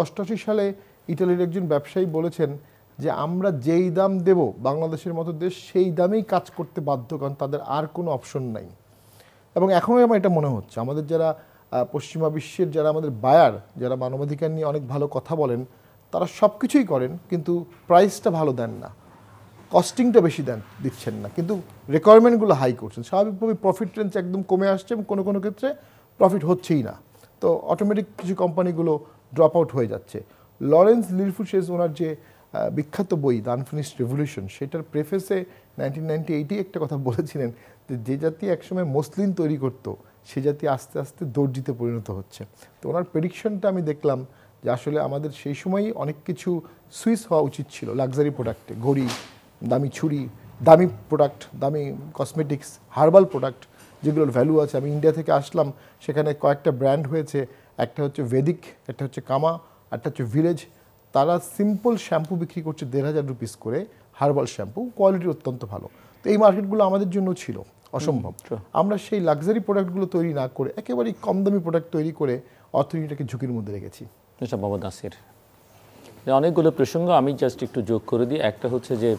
সালে ইটালির একজন ব্যবসায়ী বলেছেন যে আমরা যেই দাম দেব বাংলাদেশের মতো দেশ সেই দামেই কাজ করতে বাধ্য কারণ তাদের আর কোনো অপশন নাই এবং এখনও আমার এটা মনে হচ্ছে আমাদের যারা পশ্চিমা বিশ্বের যারা আমাদের বায়ার যারা মানবাধিকার নিয়ে অনেক ভালো কথা বলেন তারা সব কিছুই করেন কিন্তু প্রাইসটা ভালো দেন না কস্টিংটা বেশি দেন দিচ্ছেন না কিন্তু রিকোয়ারমেন্টগুলো হাই করছেন স্বাভাবিকভাবে প্রফিট রেঞ্জ একদম কমে আসছে এবং কোনো কোনো ক্ষেত্রে প্রফিট হচ্ছেই না তো অটোমেটিক কিছু কোম্পানিগুলো ড্রপ আউট হয়ে যাচ্ছে লরেন্স লিরফুশেজ ওনার যে বিখ্যাত বই দ্য আনফিনিশড রেভলিউশন সেটার প্রেফেসে নাইনটিন নাইনটি এইটি একটা কথা বলেছিলেন যে যে জাতি একসময় মসলিন তৈরি করত সে জাতি আস্তে আস্তে দর্জিতে পরিণত হচ্ছে তো ওনার প্রেডিকশনটা আমি দেখলাম যে আসলে আমাদের সেই সময়ই অনেক কিছু সুইচ হওয়া উচিত ছিল লাক্সারি প্রোডাক্টে ঘড়ি দামি ছুরি দামি প্রোডাক্ট দামি কসমেটিক্স হার্বাল প্রোডাক্ট যেগুলোর ভ্যালু আছে আমি ইন্ডিয়া থেকে আসলাম সেখানে কয়েকটা ব্র্যান্ড হয়েছে একটা হচ্ছে ভেদিক একটা হচ্ছে কামা একটা হচ্ছে ভিলেজ তারা সিম্পল শ্যাম্পু বিক্রি করছে দেড় হাজার রুপিস করে হার্বাল শ্যাম্পু কোয়ালিটি অত্যন্ত ভালো তো এই মার্কেটগুলো আমাদের জন্য ছিল অসম্ভব আমরা সেই লাক্সারি প্রোডাক্টগুলো তৈরি না করে একেবারেই কম দামি প্রোডাক্ট তৈরি করে অর্থনীতিটাকে ঝুঁকির মধ্যে রেখেছি আচ্ছা, বাবা দাসের অনেকগুলো প্রসঙ্গ আমি জাস্ট একটু যোগ করে দিই একটা হচ্ছে যে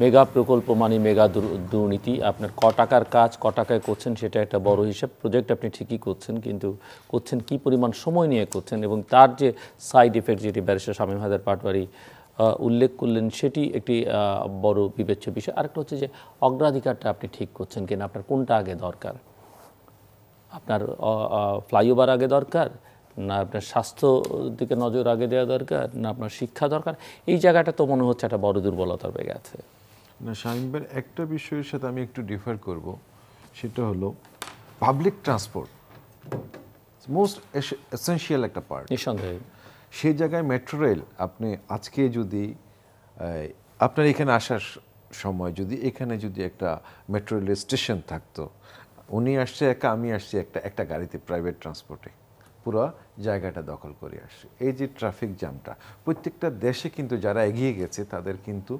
মেগা প্রকল্প মানে মেগা দুর্নীতি আপনার ক টাকার কাজ ক টাকায় করছেন সেটা একটা বড় হিসাব প্রজেক্ট আপনি ঠিকই করছেন কিন্তু করছেন কি পরিমাণ সময় নিয়ে করছেন এবং তার যে সাইড এফেক্ট যেটি ব্যারিস্টার স্বামী হাজার পাটওয়ারি উল্লেখ করলেন সেটি একটি বড় বিবেচ্য বিষয় আরেকটা হচ্ছে যে অগ্রাধিকারটা আপনি ঠিক করছেন কিনা আপনার কোনটা আগে দরকার আপনার ফ্লাইওভার আগে দরকার না আপনার স্বাস্থ্য দিকে নজর আগে দেওয়া দরকার না আপনার শিক্ষা দরকার এই জায়গাটা তো মনে হচ্ছে একটা বড় দুর্বলতার বেগে আছে না শাহিনবের একটা বিষয়ের সাথে আমি একটু ডিফার করব সেটা হলো পাবলিক ট্রান্সপোর্ট মোস্ট এসেন্সিয়াল একটা পার্ট নিঃসন্দেহে সেই জায়গায় মেট্রো রেল আপনি আজকে যদি আপনার এখানে আসার সময় যদি এখানে যদি একটা মেট্রো রেলের স্টেশন থাকতো উনি আসছে একা আমি আসছি একটা একটা গাড়িতে প্রাইভেট ট্রান্সপোর্টে পুরো জায়গাটা দখল করে আসে এই যে ট্রাফিক জ্যামটা প্রত্যেকটা দেশে কিন্তু যারা এগিয়ে গেছে তাদের কিন্তু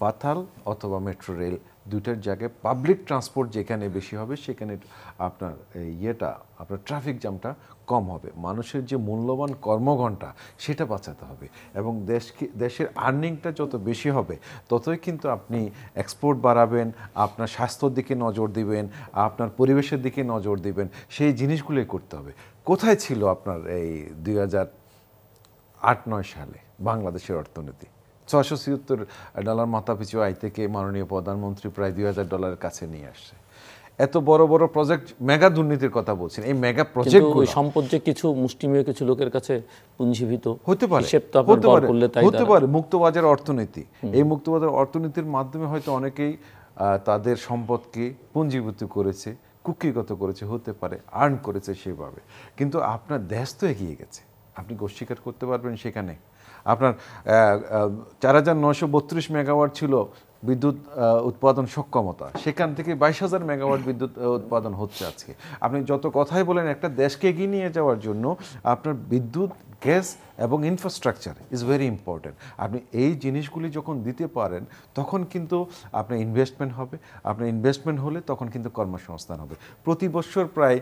পাতাল অথবা মেট্রো রেল দুইটার জায়গায় পাবলিক ট্রান্সপোর্ট যেখানে বেশি হবে সেখানে আপনার ইয়েটা আপনার ট্রাফিক জ্যামটা কম হবে মানুষের যে মূল্যবান কর্মঘণ্টা সেটা বাঁচাতে হবে এবং দেশকে দেশের আর্নিংটা যত বেশি হবে ততই কিন্তু আপনি এক্সপোর্ট বাড়াবেন আপনার স্বাস্থ্যর দিকে নজর দিবেন আপনার পরিবেশের দিকে নজর দিবেন সেই জিনিসগুলোই করতে হবে কোথায় ছিল আপনার এই দুই হাজার আট নয় সালে বাংলাদেশের অর্থনীতি ছশো ছিয়াত্তর ডলার মাথাপিছু আয় থেকে মাননীয় প্রধানমন্ত্রী প্রায় দুই হাজার ডলারের কাছে নিয়ে আসছে এত বড় বড় প্রজেক্ট মেগা দুর্নীতির কথা বলছেন এই মেগা প্রজেক্ট ওই সম্পদ যে কিছু মুষ্টিমেয় কিছু লোকের কাছে পুঞ্জীভূত হতে পারে হতে পারে হতে পারে মুক্তবাজার অর্থনীতি এই মুক্তবাজার অর্থনীতির মাধ্যমে হয়তো অনেকেই তাদের সম্পদকে পুঞ্জীভূত করেছে কুকিগত করেছে হতে পারে আর্ন করেছে সেভাবে কিন্তু আপনার দেশ তো এগিয়ে গেছে আপনি অস্বীকার করতে পারবেন সেখানে আপনার চার হাজার নশো বত্রিশ মেগাওয়াট ছিল বিদ্যুৎ উৎপাদন সক্ষমতা সেখান থেকে বাইশ হাজার মেগাওয়াট বিদ্যুৎ উৎপাদন হচ্ছে আজকে আপনি যত কথাই বলেন একটা দেশকে এগিয়ে নিয়ে যাওয়ার জন্য আপনার বিদ্যুৎ গ্যাস এবং ইনফ্রাস্ট্রাকচার ইজ ভেরি ইম্পর্ট্যান্ট আপনি এই জিনিসগুলি যখন দিতে পারেন তখন কিন্তু আপনার ইনভেস্টমেন্ট হবে আপনার ইনভেস্টমেন্ট হলে তখন কিন্তু কর্মসংস্থান হবে প্রতি বছর প্রায়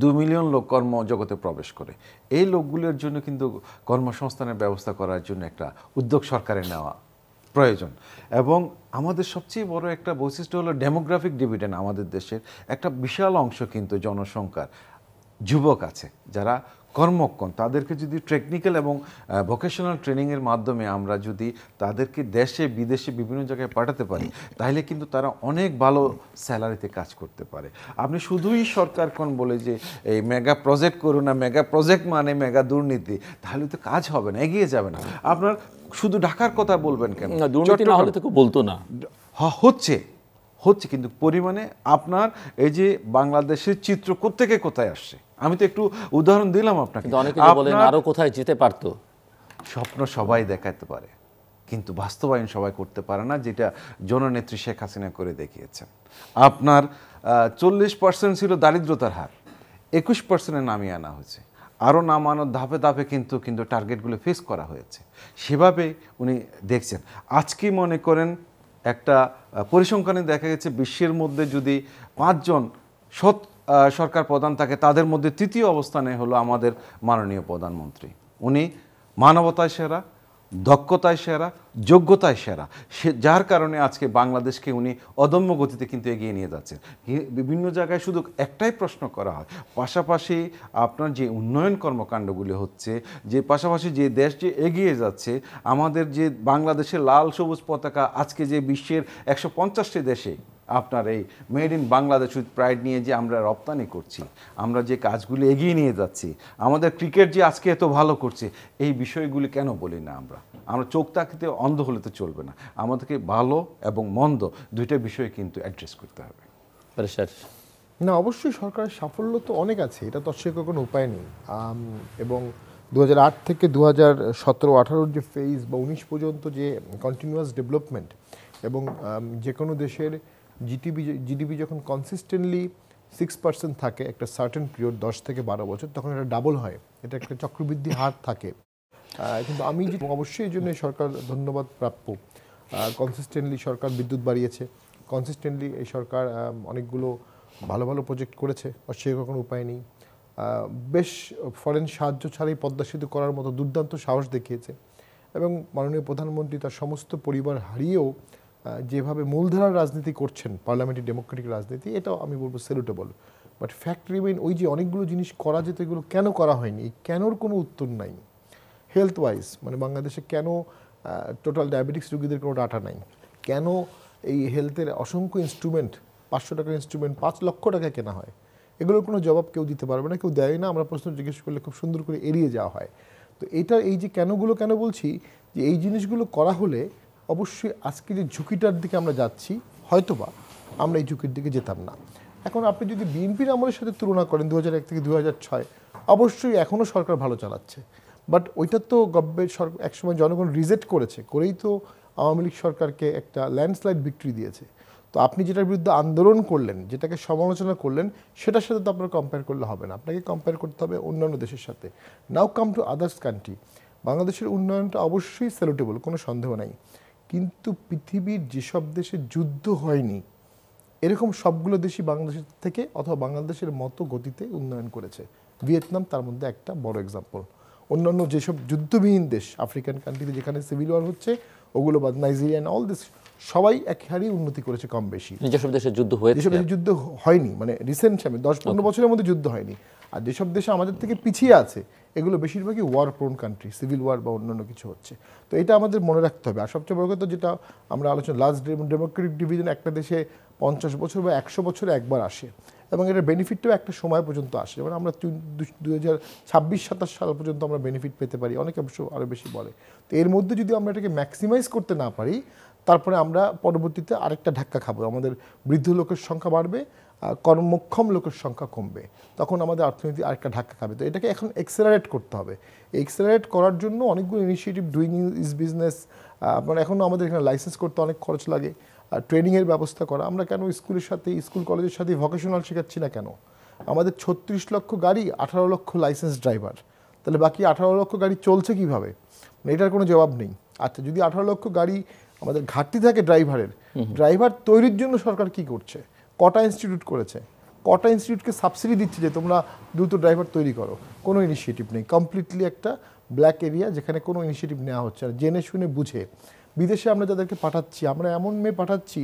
দু মিলিয়ন লোক কর্মজগতে প্রবেশ করে এই লোকগুলোর জন্য কিন্তু কর্মসংস্থানের ব্যবস্থা করার জন্য একটা উদ্যোগ সরকারে নেওয়া প্রয়োজন এবং আমাদের সবচেয়ে বড় একটা বৈশিষ্ট্য হলো ডেমোগ্রাফিক ডিভিডেন্ড আমাদের দেশের একটা বিশাল অংশ কিন্তু জনসংখ্যার যুবক আছে যারা কর্মক্ষণ তাদেরকে যদি টেকনিক্যাল এবং ভোকেশনাল ট্রেনিংয়ের মাধ্যমে আমরা যদি তাদেরকে দেশে বিদেশে বিভিন্ন জায়গায় পাঠাতে পারি তাহলে কিন্তু তারা অনেক ভালো স্যালারিতে কাজ করতে পারে আপনি শুধুই সরকার কোন বলে যে এই মেগা প্রজেক্ট করুন না মেগা প্রজেক্ট মানে মেগা দুর্নীতি তাহলে তো কাজ হবে না এগিয়ে যাবে না আপনার শুধু ঢাকার কথা বলবেন কেন দুর্নীতি না হলে তো বলতো না হচ্ছে হচ্ছে কিন্তু পরিমাণে আপনার এই যে বাংলাদেশের চিত্র কোথেকে কোথায় আসছে আমি তো একটু উদাহরণ দিলাম আপনাকে অনেকে বলেন আরো কোথায় যেতে পারতো স্বপ্ন সবাই দেখাতে পারে কিন্তু বাস্তবায়ন সবাই করতে পারে না যেটা জননেত্রী শেখ হাসিনা করে দেখিয়েছেন আপনার চল্লিশ পার্সেন্ট ছিল দারিদ্রতার হার একুশ পার্সেন্টে নামিয়ে আনা হয়েছে আরও নামানোর ধাপে ধাপে কিন্তু কিন্তু টার্গেটগুলো ফিক্স করা হয়েছে সেভাবে উনি দেখছেন আজকে মনে করেন একটা পরিসংখ্যানে দেখা গেছে বিশ্বের মধ্যে যদি পাঁচজন সৎ সরকার প্রধান থাকে তাদের মধ্যে তৃতীয় অবস্থানে হলো আমাদের মাননীয় প্রধানমন্ত্রী উনি মানবতায় সেরা দক্ষতায় সেরা যোগ্যতায় সেরা সে যার কারণে আজকে বাংলাদেশকে উনি অদম্য গতিতে কিন্তু এগিয়ে নিয়ে যাচ্ছেন বিভিন্ন জায়গায় শুধু একটাই প্রশ্ন করা হয় পাশাপাশি আপনার যে উন্নয়ন কর্মকাণ্ডগুলি হচ্ছে যে পাশাপাশি যে দেশ যে এগিয়ে যাচ্ছে আমাদের যে বাংলাদেশের লাল সবুজ পতাকা আজকে যে বিশ্বের একশো পঞ্চাশটি দেশে আপনার এই made in Bangladesh with pride নিয়ে যে আমরা রপ্তানি করছি আমরা যে কাজগুলি এগিয়ে নিয়ে যাচ্ছি আমাদের ক্রিকেট যে আজকে এত ভালো করছে এই বিষয়গুলি কেন বলি না আমরা আমরা চোখ তাকিতে অন্ধ হলে তো চলবে না আমাদেরকে ভালো এবং মন্দ দুইটা বিষয় কিন্তু অ্যাড্রেস করতে হবে না অবশ্যই সরকারের সাফল্য তো অনেক আছে এটা তো অস্বীকার কোনো উপায় নেই এবং দু থেকে দু হাজার সতেরো আঠারোর যে ফেজ বা উনিশ পর্যন্ত যে কন্টিনিউয়াস ডেভেলপমেন্ট এবং যে কোনো দেশের জিটিপি জিডিপি যখন কনসিস্টেন্টলি সিক্স পার্সেন্ট থাকে একটা সার্টেন পিরিয়ড দশ থেকে বারো বছর তখন এটা ডাবল হয় এটা একটা চক্রবৃদ্ধি হার থাকে কিন্তু আমি অবশ্যই এই জন্য সরকার ধন্যবাদ প্রাপ্য কনসিস্টেন্টলি সরকার বিদ্যুৎ বাড়িয়েছে কনসিস্টেন্টলি এই সরকার অনেকগুলো ভালো ভালো প্রজেক্ট করেছে অস্বীকার কোনো উপায় নেই বেশ ফরেন সাহায্য ছাড়াই পদ্মা সেতু করার মতো দুর্দান্ত সাহস দেখিয়েছে এবং মাননীয় প্রধানমন্ত্রী তার সমস্ত পরিবার হারিয়েও যেভাবে মূলধারার রাজনীতি করছেন পার্লামেন্টের ডেমোক্রেটিক রাজনীতি এটাও আমি বলবো সেলুটেবল বাট ফ্যাক্ট রিমেন ওই যে অনেকগুলো জিনিস করা যেত এগুলো কেন করা হয়নি এই কেনর কোনো উত্তর নাই হেলথ ওয়াইজ মানে বাংলাদেশে কেন টোটাল ডায়াবেটিক্স রোগীদের কোনো ডাটা নাই কেন এই হেলথের অসংখ্য ইনস্ট্রুমেন্ট পাঁচশো টাকার ইনস্ট্রুমেন্ট পাঁচ লক্ষ টাকা কেনা হয় এগুলোর কোনো জবাব কেউ দিতে পারবে না কেউ দেয় না আমরা প্রশ্ন জিজ্ঞেস করলে খুব সুন্দর করে এড়িয়ে যাওয়া হয় তো এটার এই যে কেনগুলো কেন বলছি যে এই জিনিসগুলো করা হলে অবশ্যই আজকে যে ঝুঁকিটার দিকে আমরা যাচ্ছি হয়তোবা আমরা এই ঝুঁকির দিকে যেতাম না এখন আপনি যদি বিএনপির আমলের সাথে তুলনা করেন দু এক থেকে দু ছয় অবশ্যই এখনও সরকার ভালো চালাচ্ছে বাট ওইটা তো গভর্নমেন্ট সরকার একসময় জনগণ রিজেক্ট করেছে করেই তো আওয়ামী লীগ সরকারকে একটা ল্যান্ডস্লাইড বিক্রি দিয়েছে তো আপনি যেটার বিরুদ্ধে আন্দোলন করলেন যেটাকে সমালোচনা করলেন সেটার সাথে তো আপনার কম্পেয়ার করলে হবে না আপনাকে কম্পেয়ার করতে হবে অন্যান্য দেশের সাথে now come to others country বাংলাদেশের উন্নয়নটা অবশ্যই সেলুটেবল কোনো সন্দেহ নাই কিন্তু পৃথিবীর যেসব দেশে যুদ্ধ হয়নি এরকম সবগুলো দেশই বাংলাদেশের থেকে অথবা বাংলাদেশের মতো গতিতে উন্নয়ন করেছে ভিয়েতনাম তার মধ্যে একটা বড় এক্সাম্পল অন্যান্য যেসব যুদ্ধবিহীন দেশ আফ্রিকান কান্ট্রিতে যেখানে সিভিল ওয়ার হচ্ছে ওগুলো বা নাইজেরিয়ান অল দিস সবাই একহারই উন্নতি করেছে কম বেশি যেসব দেশে যুদ্ধ হয়েছে যেসব দেশে যুদ্ধ হয়নি মানে রিসেন্ট সময় দশ পনেরো বছরের মধ্যে যুদ্ধ হয়নি আর যেসব দেশে আমাদের থেকে পিছিয়ে আছে এগুলো বেশিরভাগই war prone country civil war বা অন্যান্য কিছু হচ্ছে তো এটা আমাদের মনে রাখতে হবে আর সবচেয়ে বড় কথা যেটা আমরা আলোচনা লাস্ট ডেমোক্রেটিক ডিভিশন একটা দেশে পঞ্চাশ বছর বা একশো বছরে একবার আসে এবং এটার বেনিফিটটাও একটা সময় পর্যন্ত আসে যেমন আমরা দু হাজার ছাব্বিশ সাতাশ সাল পর্যন্ত আমরা বেনিফিট পেতে পারি অনেক অবশ্য আরও বেশি বলে তো এর মধ্যে যদি আমরা এটাকে ম্যাক্সিমাইজ করতে না পারি তারপরে আমরা পরবর্তীতে আরেকটা ধাক্কা খাবো আমাদের বৃদ্ধ লোকের সংখ্যা বাড়বে কর্মক্ষম লোকের সংখ্যা কমবে তখন আমাদের অর্থনীতি আরেকটা ধাক্কা খাবে তো এটাকে এখন এক্সেলারেট করতে হবে এক্সেলারেট করার জন্য অনেকগুলো ইনিশিয়েটিভ ডুইং ইজ বিজনেস আপনার এখনও আমাদের এখানে লাইসেন্স করতে অনেক খরচ লাগে ট্রেনিংয়ের ব্যবস্থা করা আমরা কেন স্কুলের সাথে স্কুল কলেজের সাথে ভোকেশনাল শেখাচ্ছি না কেন আমাদের ছত্রিশ লক্ষ গাড়ি আঠারো লক্ষ লাইসেন্স ড্রাইভার তাহলে বাকি আঠারো লক্ষ গাড়ি চলছে কিভাবে এটার কোনো জবাব নেই আচ্ছা যদি আঠারো লক্ষ গাড়ি আমাদের ঘাটতি থাকে ড্রাইভারের ড্রাইভার তৈরির জন্য সরকার কি করছে কটা ইনস্টিটিউট করেছে কটা ইনস্টিটিউটকে সাবসিডি দিচ্ছে যে তোমরা দ্রুত ড্রাইভার তৈরি করো কোনো ইনিশিয়েটিভ নেই কমপ্লিটলি একটা ব্ল্যাক এরিয়া যেখানে কোনো ইনিশিয়েটিভ নেওয়া হচ্ছে আর জেনে শুনে বুঝে বিদেশে আমরা যাদেরকে পাঠাচ্ছি আমরা এমন মেয়ে পাঠাচ্ছি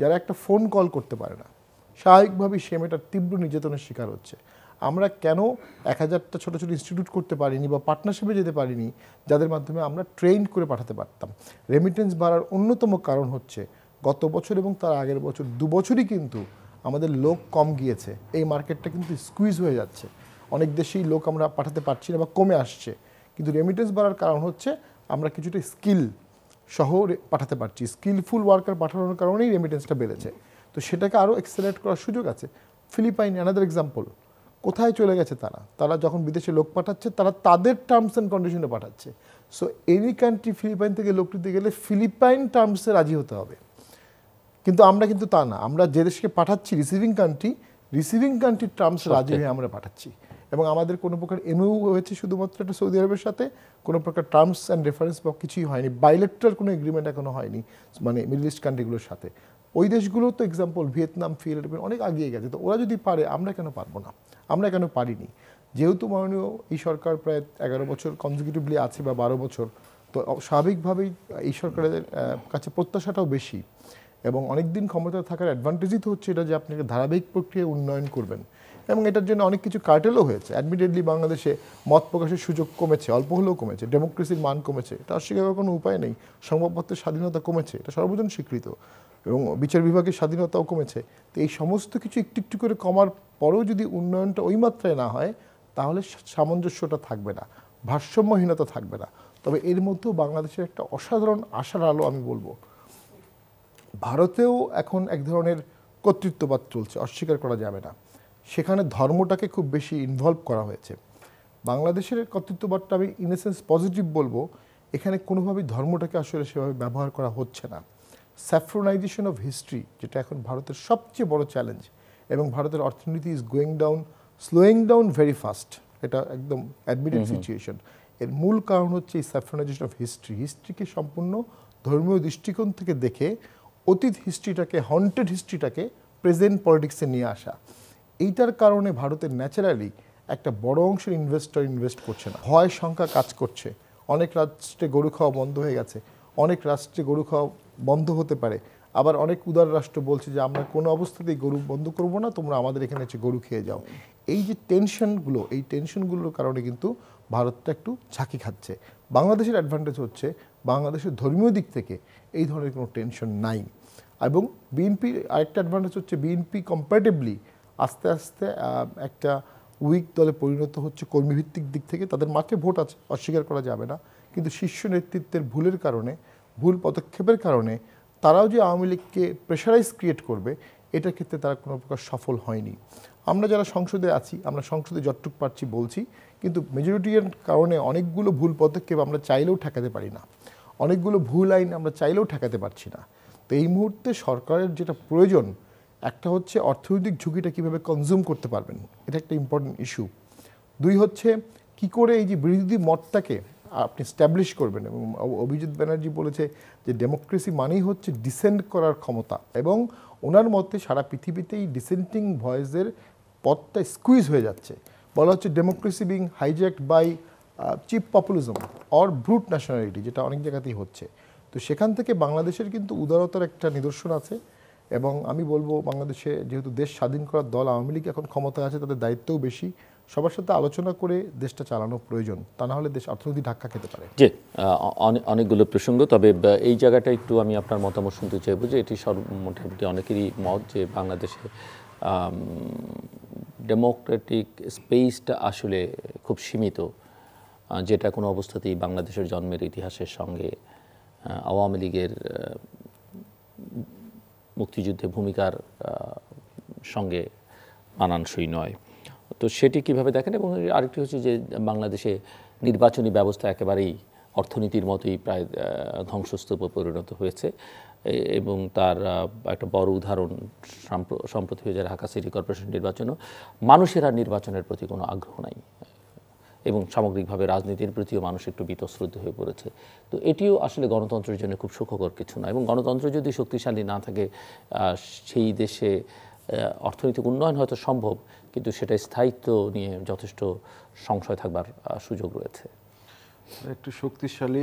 যারা একটা ফোন কল করতে পারে না স্বাভাবিকভাবেই সে মেয়েটার তীব্র নির্যাতনের শিকার হচ্ছে আমরা কেন এক হাজারটা ছোটো ছোটো ইনস্টিটিউট করতে পারিনি বা পার্টনারশিপে যেতে পারিনি যাদের মাধ্যমে আমরা ট্রেন করে পাঠাতে পারতাম রেমিটেন্স বাড়ার অন্যতম কারণ হচ্ছে গত বছর এবং তার আগের বছর দু বছরই কিন্তু আমাদের লোক কম গিয়েছে এই মার্কেটটা কিন্তু স্কুইজ হয়ে যাচ্ছে অনেক দেশেই লোক আমরা পাঠাতে পারছি না বা কমে আসছে কিন্তু রেমিটেন্স বাড়ার কারণ হচ্ছে আমরা কিছুটা স্কিল সহ পাঠাতে পারছি স্কিলফুল ওয়ার্কার পাঠানোর কারণেই রেমিটেন্সটা বেড়েছে তো সেটাকে আরও এক্সেলেট করার সুযোগ আছে ফিলিপাইন অ্যানাদার এক্সাম্পল কোথায় চলে গেছে তারা তারা যখন বিদেশে লোক পাঠাচ্ছে তারা তাদের টার্মস অ্যান্ড কন্ডিশনে পাঠাচ্ছে সো এনি কান্ট্রি ফিলিপাইন থেকে লোক নিতে গেলে ফিলিপাইন টার্মসে রাজি হতে হবে কিন্তু আমরা কিন্তু তা না আমরা যে দেশকে পাঠাচ্ছি রিসিভিং কান্ট্রি রিসিভিং কান্ট্রির টার্মস রাজি হয়ে আমরা পাঠাচ্ছি এবং আমাদের কোনো প্রকার এমইউ হয়েছে শুধুমাত্র একটা সৌদি আরবের সাথে কোনো প্রকার টার্মস অ্যান্ড রেফারেন্স বা কিছুই হয়নি বাইলেট্রাল কোনো এগ্রিমেন্ট এখনও হয়নি মানে মিডল ইস্ট কান্ট্রিগুলোর সাথে ওই দেশগুলো তো এক্সাম্পল ভিয়েতনাম ফিলিপিন অনেক আগিয়ে গেছে তো ওরা যদি পারে আমরা কেন পারবো না আমরা কেন পারিনি যেহেতু মাননীয় এই সরকার প্রায় এগারো বছর কনজিকিউটিভলি আছে বা বারো বছর তো স্বাভাবিকভাবেই এই সরকারের কাছে প্রত্যাশাটাও বেশি এবং অনেক দিন ক্ষমতা থাকার অ্যাডভান্টেজই তো হচ্ছে এটা যে আপনি ধারাবাহিক প্রক্রিয়ায় উন্নয়ন করবেন এবং এটার জন্য অনেক কিছু কার্টেলও হয়েছে অ্যাডমিটেডলি বাংলাদেশে মত প্রকাশের সুযোগ কমেছে অল্প হলেও কমেছে ডেমোক্রেসির মান কমেছে এটা অস্বীকার কোনো উপায় নেই সংবাদপত্রের স্বাধীনতা কমেছে এটা সর্বজন স্বীকৃত এবং বিচার বিভাগের স্বাধীনতাও কমেছে তো এই সমস্ত কিছু একটু একটু করে কমার পরেও যদি উন্নয়নটা ওই মাত্রায় না হয় তাহলে সামঞ্জস্যটা থাকবে না ভারসাম্যহীনতা থাকবে না তবে এর মধ্যেও বাংলাদেশের একটা অসাধারণ আশার আলো আমি বলবো ভারতেও এখন এক ধরনের কর্তৃত্ববাদ চলছে অস্বীকার করা যাবে না সেখানে ধর্মটাকে খুব বেশি ইনভলভ করা হয়েছে বাংলাদেশের কর্তৃত্ববাদটা আমি ইন এ সেন্স পজিটিভ বলবো এখানে কোনোভাবেই ধর্মটাকে আসলে সেভাবে ব্যবহার করা হচ্ছে না স্যাফ্রোনাইজেশন অফ হিস্ট্রি যেটা এখন ভারতের সবচেয়ে বড় চ্যালেঞ্জ এবং ভারতের অর্থনীতি is going down slowing down very fast এটা একদম অ্যাডমিটেড সিচুয়েশন এর মূল কারণ হচ্ছে এই স্যাফ্রোনাইজেশন অফ হিস্ট্রি হিস্ট্রিকে সম্পূর্ণ ধর্মীয় দৃষ্টিকোণ থেকে দেখে অতীত হিস্ট্রিটাকে হন্টেড হিস্ট্রিটাকে প্রেজেন্ট পলিটিক্সে নিয়ে আসা এইটার কারণে ভারতের ন্যাচারালি একটা বড় অংশের ইনভেস্টর ইনভেস্ট করছে না ভয় সংখ্যা কাজ করছে অনেক রাষ্ট্রে গরু খাওয়া বন্ধ হয়ে গেছে অনেক রাষ্ট্রে গরু খাওয়া বন্ধ হতে পারে আবার অনেক উদার রাষ্ট্র বলছে যে আমরা কোনো অবস্থাতেই গরু বন্ধ করব না তোমরা আমাদের এখানে হচ্ছে গরু খেয়ে যাও এই যে টেনশনগুলো এই টেনশনগুলোর কারণে কিন্তু ভারতটা একটু ঝাঁকি খাচ্ছে বাংলাদেশের অ্যাডভান্টেজ হচ্ছে বাংলাদেশের ধর্মীয় দিক থেকে এই ধরনের কোনো টেনশন নাই এবং বিএনপির আরেকটা অ্যাডভান্টেজ হচ্ছে বিএনপি কম্পারেটিভলি আস্তে আস্তে একটা উইক দলে পরিণত হচ্ছে কর্মীভিত্তিক দিক থেকে তাদের মাঠে ভোট আছে অস্বীকার করা যাবে না কিন্তু শীর্ষ নেতৃত্বের ভুলের কারণে ভুল পদক্ষেপের কারণে তারাও যে আওয়ামী লীগকে প্রেশারাইজ ক্রিয়েট করবে এটার ক্ষেত্রে তারা কোনো প্রকার সফল হয়নি আমরা যারা সংসদে আছি আমরা সংসদে যতটুক পারছি বলছি কিন্তু মেজরিটির কারণে অনেকগুলো ভুল পদক্ষেপ আমরা চাইলেও ঠেকাতে পারি না অনেকগুলো ভুল আইন আমরা চাইলেও ঠেকাতে পারছি না তো এই মুহূর্তে সরকারের যেটা প্রয়োজন একটা হচ্ছে অর্থনৈতিক ঝুঁকিটা কীভাবে কনজিউম করতে পারবেন এটা একটা ইম্পর্টেন্ট ইস্যু দুই হচ্ছে কি করে এই যে বিরোধী মতটাকে আপনি স্ট্যাবলিশ করবেন এবং অভিজিৎ ব্যানার্জি বলেছে যে ডেমোক্রেসি মানেই হচ্ছে ডিসেন্ড করার ক্ষমতা এবং ওনার মতে সারা পৃথিবীতেই ডিসেন্টিং ভয়েসের পথটা স্কুইজ হয়ে যাচ্ছে বলা হচ্ছে democracy being hijack by cheap populism or brute nationality যেটা অনেক জায়গাতেই হচ্ছে তো সেখান থেকে বাংলাদেশের কিন্তু উদারতার একটা নিদর্শন আছে এবং আমি বলবো বাংলাদেশে যেহেতু দেশ স্বাধীন করার দল আওয়ামী লীগ এখন ক্ষমতায় আছে তাদের দায়িত্বও বেশি সবার সাথে আলোচনা করে দেশটা চালানো প্রয়োজন তা না হলে দেশ অর্থনীতি ধাক্কা খেতে পারে জি অনেকগুলো প্রসঙ্গ তবে এই জায়গাটা একটু আমি আপনার মতামত শুনতে চাইবো যে এটি সর্ব মোটামুটি অনেকেরই মত যে বাংলাদেশে ডেমোক্রেটিক স্পেসটা আসলে খুব সীমিত যেটা কোনো অবস্থাতেই বাংলাদেশের জন্মের ইতিহাসের সঙ্গে আওয়ামী লীগের মুক্তিযুদ্ধে ভূমিকার সঙ্গে মানানসই নয় তো সেটি কিভাবে দেখেন এবং আরেকটি হচ্ছে যে বাংলাদেশে নির্বাচনী ব্যবস্থা একেবারেই অর্থনীতির মতোই প্রায় ধ্বংসস্তূপে পরিণত হয়েছে এবং তার একটা বড় উদাহরণ সম্প্রতি হয়ে যায় ঢাকা সিটি কর্পোরেশন নির্বাচনও মানুষের আর নির্বাচনের প্রতি কোনো আগ্রহ নাই এবং সামগ্রিকভাবে রাজনীতির প্রতিও মানুষ একটু বিতশ্রুত হয়ে পড়েছে তো এটিও আসলে গণতন্ত্রের জন্য খুব সুখকর কিছু না এবং গণতন্ত্র যদি শক্তিশালী না থাকে সেই দেশে অর্থনৈতিক উন্নয়ন হয়তো সম্ভব কিন্তু সেটা স্থায়িত্ব নিয়ে যথেষ্ট সংশয় থাকবার সুযোগ রয়েছে মানে একটু শক্তিশালী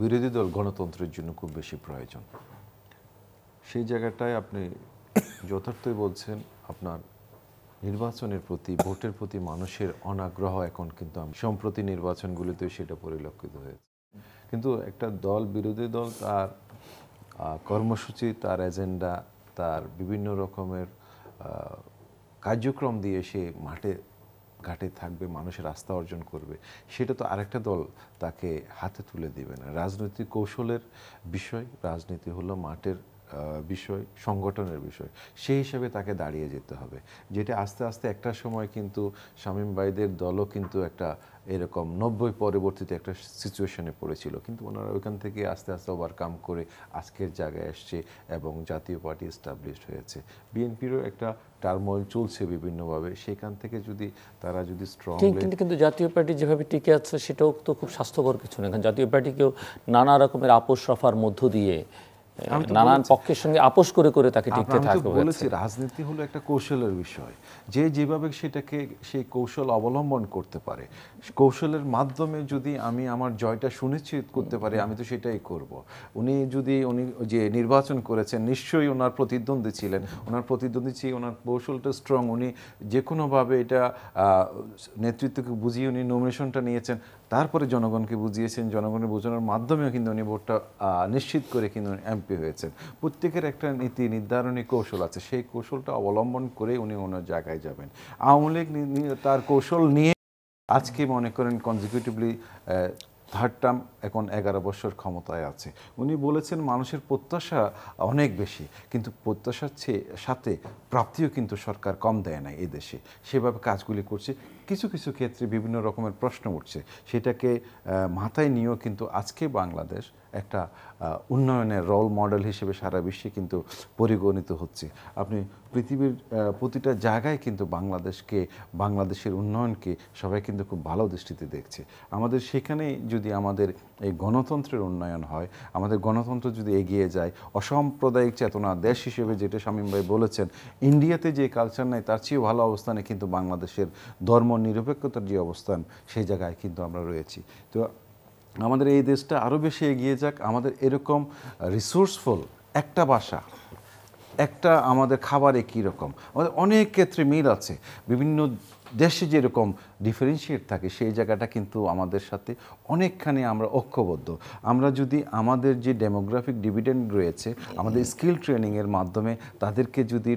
বিরোধী দল গণতন্ত্রের জন্য খুব বেশি প্রয়োজন সেই জায়গাটায় আপনি যথার্থই বলছেন আপনার নির্বাচনের প্রতি ভোটের প্রতি মানুষের অনাগ্রহ এখন কিন্তু সম্প্রতি নির্বাচনগুলিতে সেটা পরিলক্ষিত হয়েছে কিন্তু একটা দল বিরোধী দল তার কর্মসূচি তার এজেন্ডা তার বিভিন্ন রকমের কার্যক্রম দিয়ে সে মাঠে ঘাটে থাকবে মানুষের রাস্তা অর্জন করবে সেটা তো আরেকটা দল তাকে হাতে তুলে দেবে না রাজনৈতিক কৌশলের বিষয় রাজনীতি হলো মাঠের বিষয় সংগঠনের বিষয় সেই হিসাবে তাকে দাঁড়িয়ে যেতে হবে যেটা আস্তে আস্তে একটা সময় কিন্তু শামীম ভাইদের দলও কিন্তু একটা এরকম নব্বই পরবর্তীতে একটা সিচুয়েশনে পড়েছিল কিন্তু ওনারা ওইখান থেকে আস্তে আস্তে ওভারকাম করে আজকের জায়গায় এসছে এবং জাতীয় পার্টি এস্টাবলিশড হয়েছে বিএনপিরও একটা টার্মোল চলছে বিভিন্নভাবে সেখান থেকে যদি তারা যদি স্ট্রং কিন্তু জাতীয় পার্টি যেভাবে টিকে আছে সেটাও তো খুব স্বাস্থ্যকর কিছু না কারণ জাতীয় পার্টিকেও নানা রকমের আপোষ রফার মধ্য দিয়ে নানান পক্ষের সঙ্গে আপোষ করে করে তাকে টিকতে থাকতে বলেছি রাজনীতি হলো একটা কৌশলের বিষয় যে যেভাবে সেটাকে সেই কৌশল অবলম্বন করতে পারে কৌশলের মাধ্যমে যদি আমি আমার জয়টা সুনিশ্চিত করতে পারি আমি তো সেটাই করব উনি যদি উনি যে নির্বাচন করেছেন নিশ্চয়ই ওনার প্রতিদ্বন্দ্বী ছিলেন ওনার প্রতিদ্বন্দ্বী ছিল ওনার কৌশলটা স্ট্রং উনি যে কোনোভাবে এটা নেতৃত্বকে বুঝিয়ে উনি নমিনেশনটা নিয়েছেন তারপরে জনগণকে বুঝিয়েছেন জনগণের বোঝানোর মাধ্যমেও কিন্তু উনি ভোটটা নিশ্চিত করে কিন্তু এমপি হয়েছেন প্রত্যেকের একটা নীতি নির্ধারণী কৌশল আছে সেই কৌশলটা অবলম্বন করে উনি অন্য জায়গায় যাবেন আওয়ামী লীগ তার কৌশল নিয়ে আজকে মনে করেন কনজিকিউটিভলি থার্ড টার্ম এখন এগারো বছর ক্ষমতায় আছে উনি বলেছেন মানুষের প্রত্যাশা অনেক বেশি কিন্তু প্রত্যাশার চেয়ে সাথে প্রাপ্তিও কিন্তু সরকার কম দেয় না এই দেশে সেভাবে কাজগুলি করছে কিছু কিছু ক্ষেত্রে বিভিন্ন রকমের প্রশ্ন উঠছে সেটাকে মাথায় নিয়েও কিন্তু আজকে বাংলাদেশ একটা উন্নয়নের রোল মডেল হিসেবে সারা বিশ্বে কিন্তু পরিগণিত হচ্ছে আপনি পৃথিবীর প্রতিটা জায়গায় কিন্তু বাংলাদেশকে বাংলাদেশের উন্নয়নকে সবাই কিন্তু খুব ভালো দৃষ্টিতে দেখছে আমাদের সেখানে যদি আমাদের এই গণতন্ত্রের উন্নয়ন হয় আমাদের গণতন্ত্র যদি এগিয়ে যায় অসাম্প্রদায়িক চেতনা দেশ হিসেবে যেটা শামীম ভাই বলেছেন ইন্ডিয়াতে যে কালচার নাই তার চেয়েও ভালো অবস্থানে কিন্তু বাংলাদেশের ধর্ম নিরপেক্ষতার যে অবস্থান সেই জায়গায় কিন্তু আমরা রয়েছি তো আমাদের এই দেশটা আরও বেশি এগিয়ে যাক আমাদের এরকম রিসোর্সফুল একটা বাসা একটা আমাদের খাবারে কী রকম আমাদের অনেক ক্ষেত্রে মিল আছে বিভিন্ন দেশে যেরকম ডিফারেন্সিয়েট থাকে সেই জায়গাটা কিন্তু আমাদের সাথে অনেকখানি আমরা ঐক্যবদ্ধ আমরা যদি আমাদের যে ডেমোগ্রাফিক ডিভিডেন্ড রয়েছে আমাদের স্কিল ট্রেনিংয়ের মাধ্যমে তাদেরকে যদি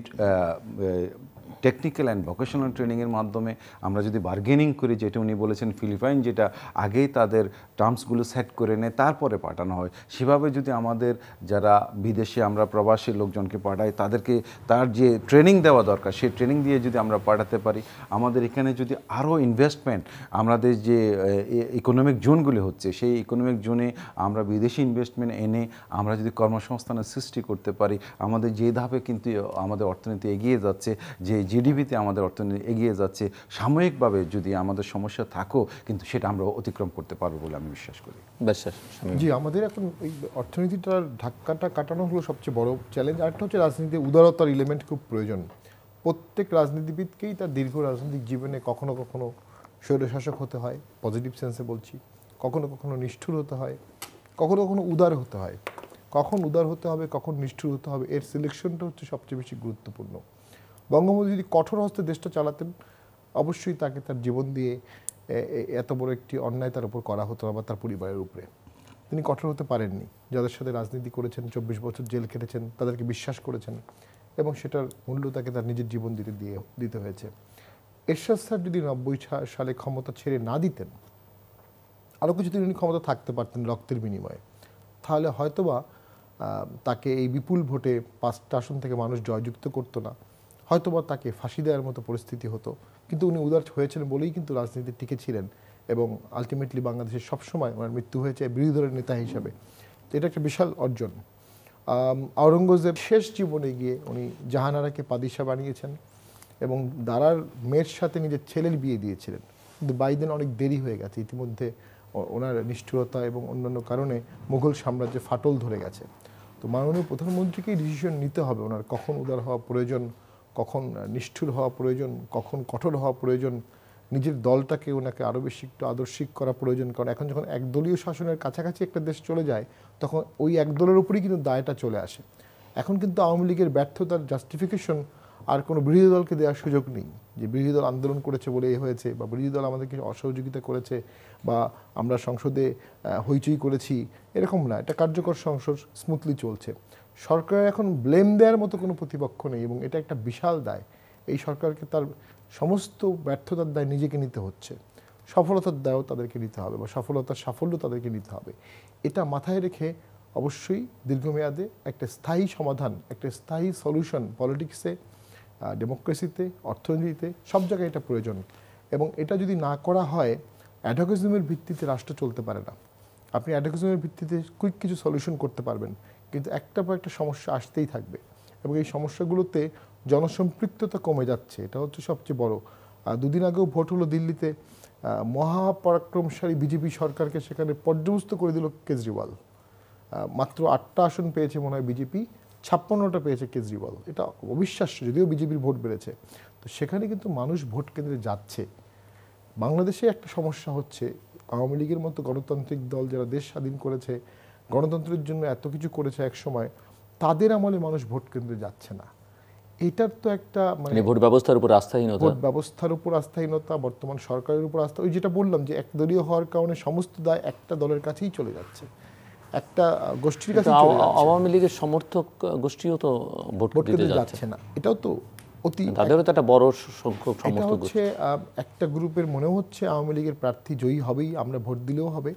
টেকনিক্যাল অ্যান্ড ভোকেশনাল ট্রেনিংয়ের মাধ্যমে আমরা যদি বার্গেনিং করি যেটা উনি বলেছেন ফিলিপাইন যেটা আগেই তাদের টার্মসগুলো সেট করে নেয় তারপরে পাঠানো হয় সেভাবে যদি আমাদের যারা বিদেশে আমরা প্রবাসী লোকজনকে পাঠাই তাদেরকে তার যে ট্রেনিং দেওয়া দরকার সেই ট্রেনিং দিয়ে যদি আমরা পাঠাতে পারি আমাদের এখানে যদি আরও ইনভেস্টমেন্ট আমাদের যে ইকোনমিক জোনগুলি হচ্ছে সেই ইকোনমিক জোনে আমরা বিদেশি ইনভেস্টমেন্ট এনে আমরা যদি কর্মসংস্থানের সৃষ্টি করতে পারি আমাদের যে ধাপে কিন্তু আমাদের অর্থনীতি এগিয়ে যাচ্ছে যে জিডিপিতে আমাদের অর্থনীতি এগিয়ে যাচ্ছে সাময়িকভাবে যদি আমাদের সমস্যা থাকো কিন্তু সেটা আমরা অতিক্রম করতে পারবো বলে আমি বিশ্বাস করি জি আমাদের এখন এই অর্থনীতিটার ধাক্কাটা কাটানো হলো সবচেয়ে বড় চ্যালেঞ্জ আরেকটা হচ্ছে রাজনীতি উদারতার এলিমেন্ট খুব প্রয়োজন প্রত্যেক রাজনীতিবিদকেই তার দীর্ঘ রাজনৈতিক জীবনে কখনো কখনো স্বৈরশাসক হতে হয় পজিটিভ সেন্সে বলছি কখনো কখনো নিষ্ঠুর হতে হয় কখনো কখনো উদার হতে হয় কখন উদার হতে হবে কখন নিষ্ঠুর হতে হবে এর সিলেকশনটা হচ্ছে সবচেয়ে বেশি গুরুত্বপূর্ণ বঙ্গবন্ধু যদি কঠোর হস্তে দেশটা চালাতেন অবশ্যই তাকে তার জীবন দিয়ে এত বড় একটি অন্যায় তার উপর করা হতো বা তার পরিবারের উপরে তিনি কঠোর হতে পারেননি যাদের সাথে রাজনীতি করেছেন চব্বিশ বছর জেল খেটেছেন তাদেরকে বিশ্বাস করেছেন এবং সেটার মূল্য তাকে তার নিজের জীবন দিতে দিয়ে দিতে হয়েছে এরশাদ স্যার যদি নব্বই সালে ক্ষমতা ছেড়ে না দিতেন আরও কিছুদিন উনি ক্ষমতা থাকতে পারতেন রক্তের বিনিময়ে তাহলে হয়তোবা তাকে এই বিপুল ভোটে পাঁচটা আসন থেকে মানুষ জয়যুক্ত করতো না হয়তোবা তাকে ফাঁসি দেওয়ার মতো পরিস্থিতি হতো কিন্তু উনি উদার হয়েছিলেন বলেই কিন্তু রাজনীতি টিকে ছিলেন এবং আলটিমেটলি বাংলাদেশে সবসময় ওনার মৃত্যু হয়েছে বিরোধী দলের নেতা হিসাবে তো এটা একটা বিশাল অর্জন আওরঙ্গজেব শেষ জীবনে গিয়ে উনি জাহানারাকে পাদিশা বানিয়েছেন এবং দারার মেয়ের সাথে নিজের ছেলের বিয়ে দিয়েছিলেন কিন্তু বাইদেন অনেক দেরি হয়ে গেছে ইতিমধ্যে ওনার নিষ্ঠুরতা এবং অন্যান্য কারণে মুঘল সাম্রাজ্যে ফাটল ধরে গেছে তো মাননীয় প্রধানমন্ত্রীকেই ডিসিশন নিতে হবে ওনার কখন উদার হওয়া প্রয়োজন কখন নিষ্ঠুর হওয়া প্রয়োজন কখন কঠোর হওয়া প্রয়োজন নিজের দলটাকে ওনাকে আরও বেশি একটু আদর্শিক করা প্রয়োজন কারণ এখন যখন একদলীয় শাসনের কাছাকাছি একটা দেশ চলে যায় তখন ওই একদলের উপরেই কিন্তু দায়টা চলে আসে এখন কিন্তু আওয়ামী লীগের ব্যর্থতার জাস্টিফিকেশন আর কোনো বিরোধী দলকে দেওয়ার সুযোগ নেই যে বিরোধী দল আন্দোলন করেছে বলে এ হয়েছে বা বিরোধী দল আমাদেরকে অসহযোগিতা করেছে বা আমরা সংসদে হইচই করেছি এরকম না এটা কার্যকর সংসদ স্মুথলি চলছে সরকারের এখন ব্লেম দেওয়ার মতো কোনো প্রতিপক্ষ নেই এবং এটা একটা বিশাল দায় এই সরকারকে তার সমস্ত ব্যর্থতার দায় নিজেকে নিতে হচ্ছে সফলতার দায়ও তাদেরকে নিতে হবে বা সফলতার সাফল্য তাদেরকে নিতে হবে এটা মাথায় রেখে অবশ্যই দীর্ঘমেয়াদে একটা স্থায়ী সমাধান একটা স্থায়ী সলিউশন পলিটিক্সে ডেমোক্রেসিতে অর্থনীতিতে সব জায়গায় এটা প্রয়োজন এবং এটা যদি না করা হয় অ্যাডভোকেজমের ভিত্তিতে রাষ্ট্র চলতে পারে না আপনি অ্যাডভোকেজমের ভিত্তিতে কুইক কিছু সলিউশন করতে পারবেন কিন্তু একটা পর একটা সমস্যা আসতেই থাকবে এবং এই সমস্যাগুলোতে জনসম্পৃক্ততা কমে যাচ্ছে এটা হচ্ছে সবচেয়ে বড় দুদিন আগেও ভোট হলো দিল্লিতে মহাপরাক্রমশালী বিজেপি সরকারকে সেখানে পর্যবস্ত করে দিল কেজরিওয়াল মাত্র আটটা আসন পেয়েছে মনে হয় বিজেপি ছাপ্পান্নটা পেয়েছে কেজরিওয়াল এটা অবিশ্বাস্য যদিও বিজেপির ভোট বেড়েছে তো সেখানে কিন্তু মানুষ ভোট কেন্দ্রে যাচ্ছে বাংলাদেশে একটা সমস্যা হচ্ছে আওয়ামী লীগের মতো গণতান্ত্রিক দল যারা দেশ স্বাধীন করেছে গণতন্ত্রের জন্য এত কিছু করেছে এক সময় তাদের আমলে মানুষ ভোট কেন্দ্রে যাচ্ছে না এটার তো একটা মানে, মানে ভোট ব্যবস্থার উপর আস্থাহীনতা ভোট ব্যবস্থার উপর আস্থাহীনতা বর্তমান সরকারের উপর আস্থা ওই যেটা বললাম যে একদলীয় হওয়ার কারণে সমস্ত দায় একটা দলের কাছেই চলে যাচ্ছে একটা গোষ্ঠীর কাছে আওয়ামী লীগের সমর্থক গোষ্ঠীও তো ভোট কেন্দ্রে যাচ্ছে না এটাও তো অতি মানে তাদেরও তো একটা বড় সংখ্যক সমর্থক হচ্ছে একটা গ্রুপের মনে হচ্ছে আওয়ামী লীগের প্রার্থী জয়ী হবেই আমরা ভোট দিলেও হবে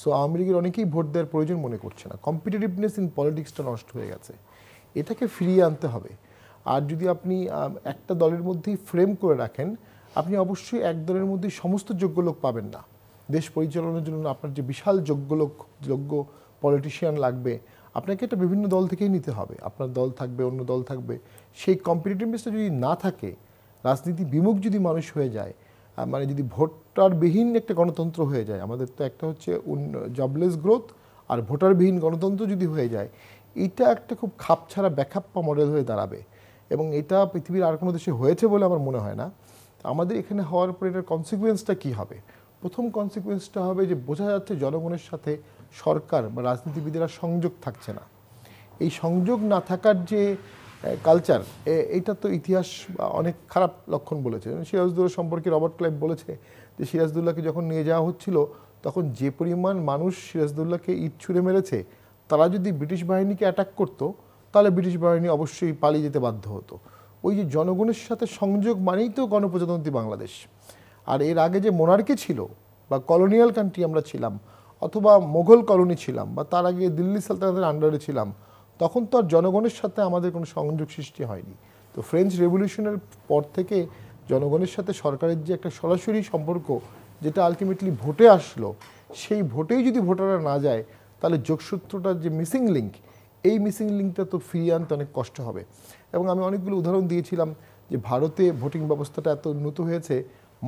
সো আওয়ামী লীগের অনেকেই ভোট দেওয়ার প্রয়োজন মনে করছে না কম্পিটিটিভনেস ইন পলিটিক্সটা নষ্ট হয়ে গেছে এটাকে ফিরিয়ে আনতে হবে আর যদি আপনি একটা দলের মধ্যেই ফ্রেম করে রাখেন আপনি অবশ্যই এক দলের মধ্যে সমস্ত যোগ্য লোক পাবেন না দেশ পরিচালনার জন্য আপনার যে বিশাল যোগ্য লোক যোগ্য পলিটিশিয়ান লাগবে আপনাকে এটা বিভিন্ন দল থেকেই নিতে হবে আপনার দল থাকবে অন্য দল থাকবে সেই কম্পিটিটিভনেসটা যদি না থাকে রাজনীতি বিমুখ যদি মানুষ হয়ে যায় মানে যদি ভোটারবিহীন একটা গণতন্ত্র হয়ে যায় আমাদের তো একটা হচ্ছে জবলেস গ্রোথ আর ভোটারবিহীন গণতন্ত্র যদি হয়ে যায় এটা একটা খুব খাপছাড়া ব্যাখাপ্পা মডেল হয়ে দাঁড়াবে এবং এটা পৃথিবীর আর কোনো দেশে হয়েছে বলে আমার মনে হয় না আমাদের এখানে হওয়ার পরে এটার কনসিকুয়েন্সটা কী হবে প্রথম কনসিকুয়েন্সটা হবে যে বোঝা যাচ্ছে জনগণের সাথে সরকার বা রাজনীতিবিদেরা সংযোগ থাকছে না এই সংযোগ না থাকার যে কালচার এইটা তো ইতিহাস অনেক খারাপ লক্ষণ বলেছে সিরাজদুল্লাহ সম্পর্কে রবার্ট ক্লাইভ বলেছে যে সিরাজদুল্লাহকে যখন নিয়ে যাওয়া হচ্ছিল তখন যে পরিমাণ মানুষ সিরাজদুল্লাহকে ইট ছুঁড়ে মেরেছে তারা যদি ব্রিটিশ বাহিনীকে অ্যাটাক করতো তাহলে ব্রিটিশ বাহিনী অবশ্যই পালিয়ে যেতে বাধ্য হতো ওই যে জনগণের সাথে সংযোগ মানেই তো গণপ্রজাতন্ত্রী বাংলাদেশ আর এর আগে যে মোনার্কি ছিল বা কলোনিয়াল কান্ট্রি আমরা ছিলাম অথবা মোগল কলোনি ছিলাম বা তার আগে দিল্লি সালতানাতের আন্ডারে ছিলাম তখন তো আর জনগণের সাথে আমাদের কোনো সংযোগ সৃষ্টি হয়নি তো ফ্রেঞ্চ রেভলিউশনের পর থেকে জনগণের সাথে সরকারের যে একটা সরাসরি সম্পর্ক যেটা আলটিমেটলি ভোটে আসলো সেই ভোটেই যদি ভোটাররা না যায় তাহলে যোগসূত্রটার যে মিসিং লিঙ্ক এই মিসিং লিঙ্কটা তো ফিরিয়ে আনতে অনেক কষ্ট হবে এবং আমি অনেকগুলো উদাহরণ দিয়েছিলাম যে ভারতে ভোটিং ব্যবস্থাটা এত উন্নত হয়েছে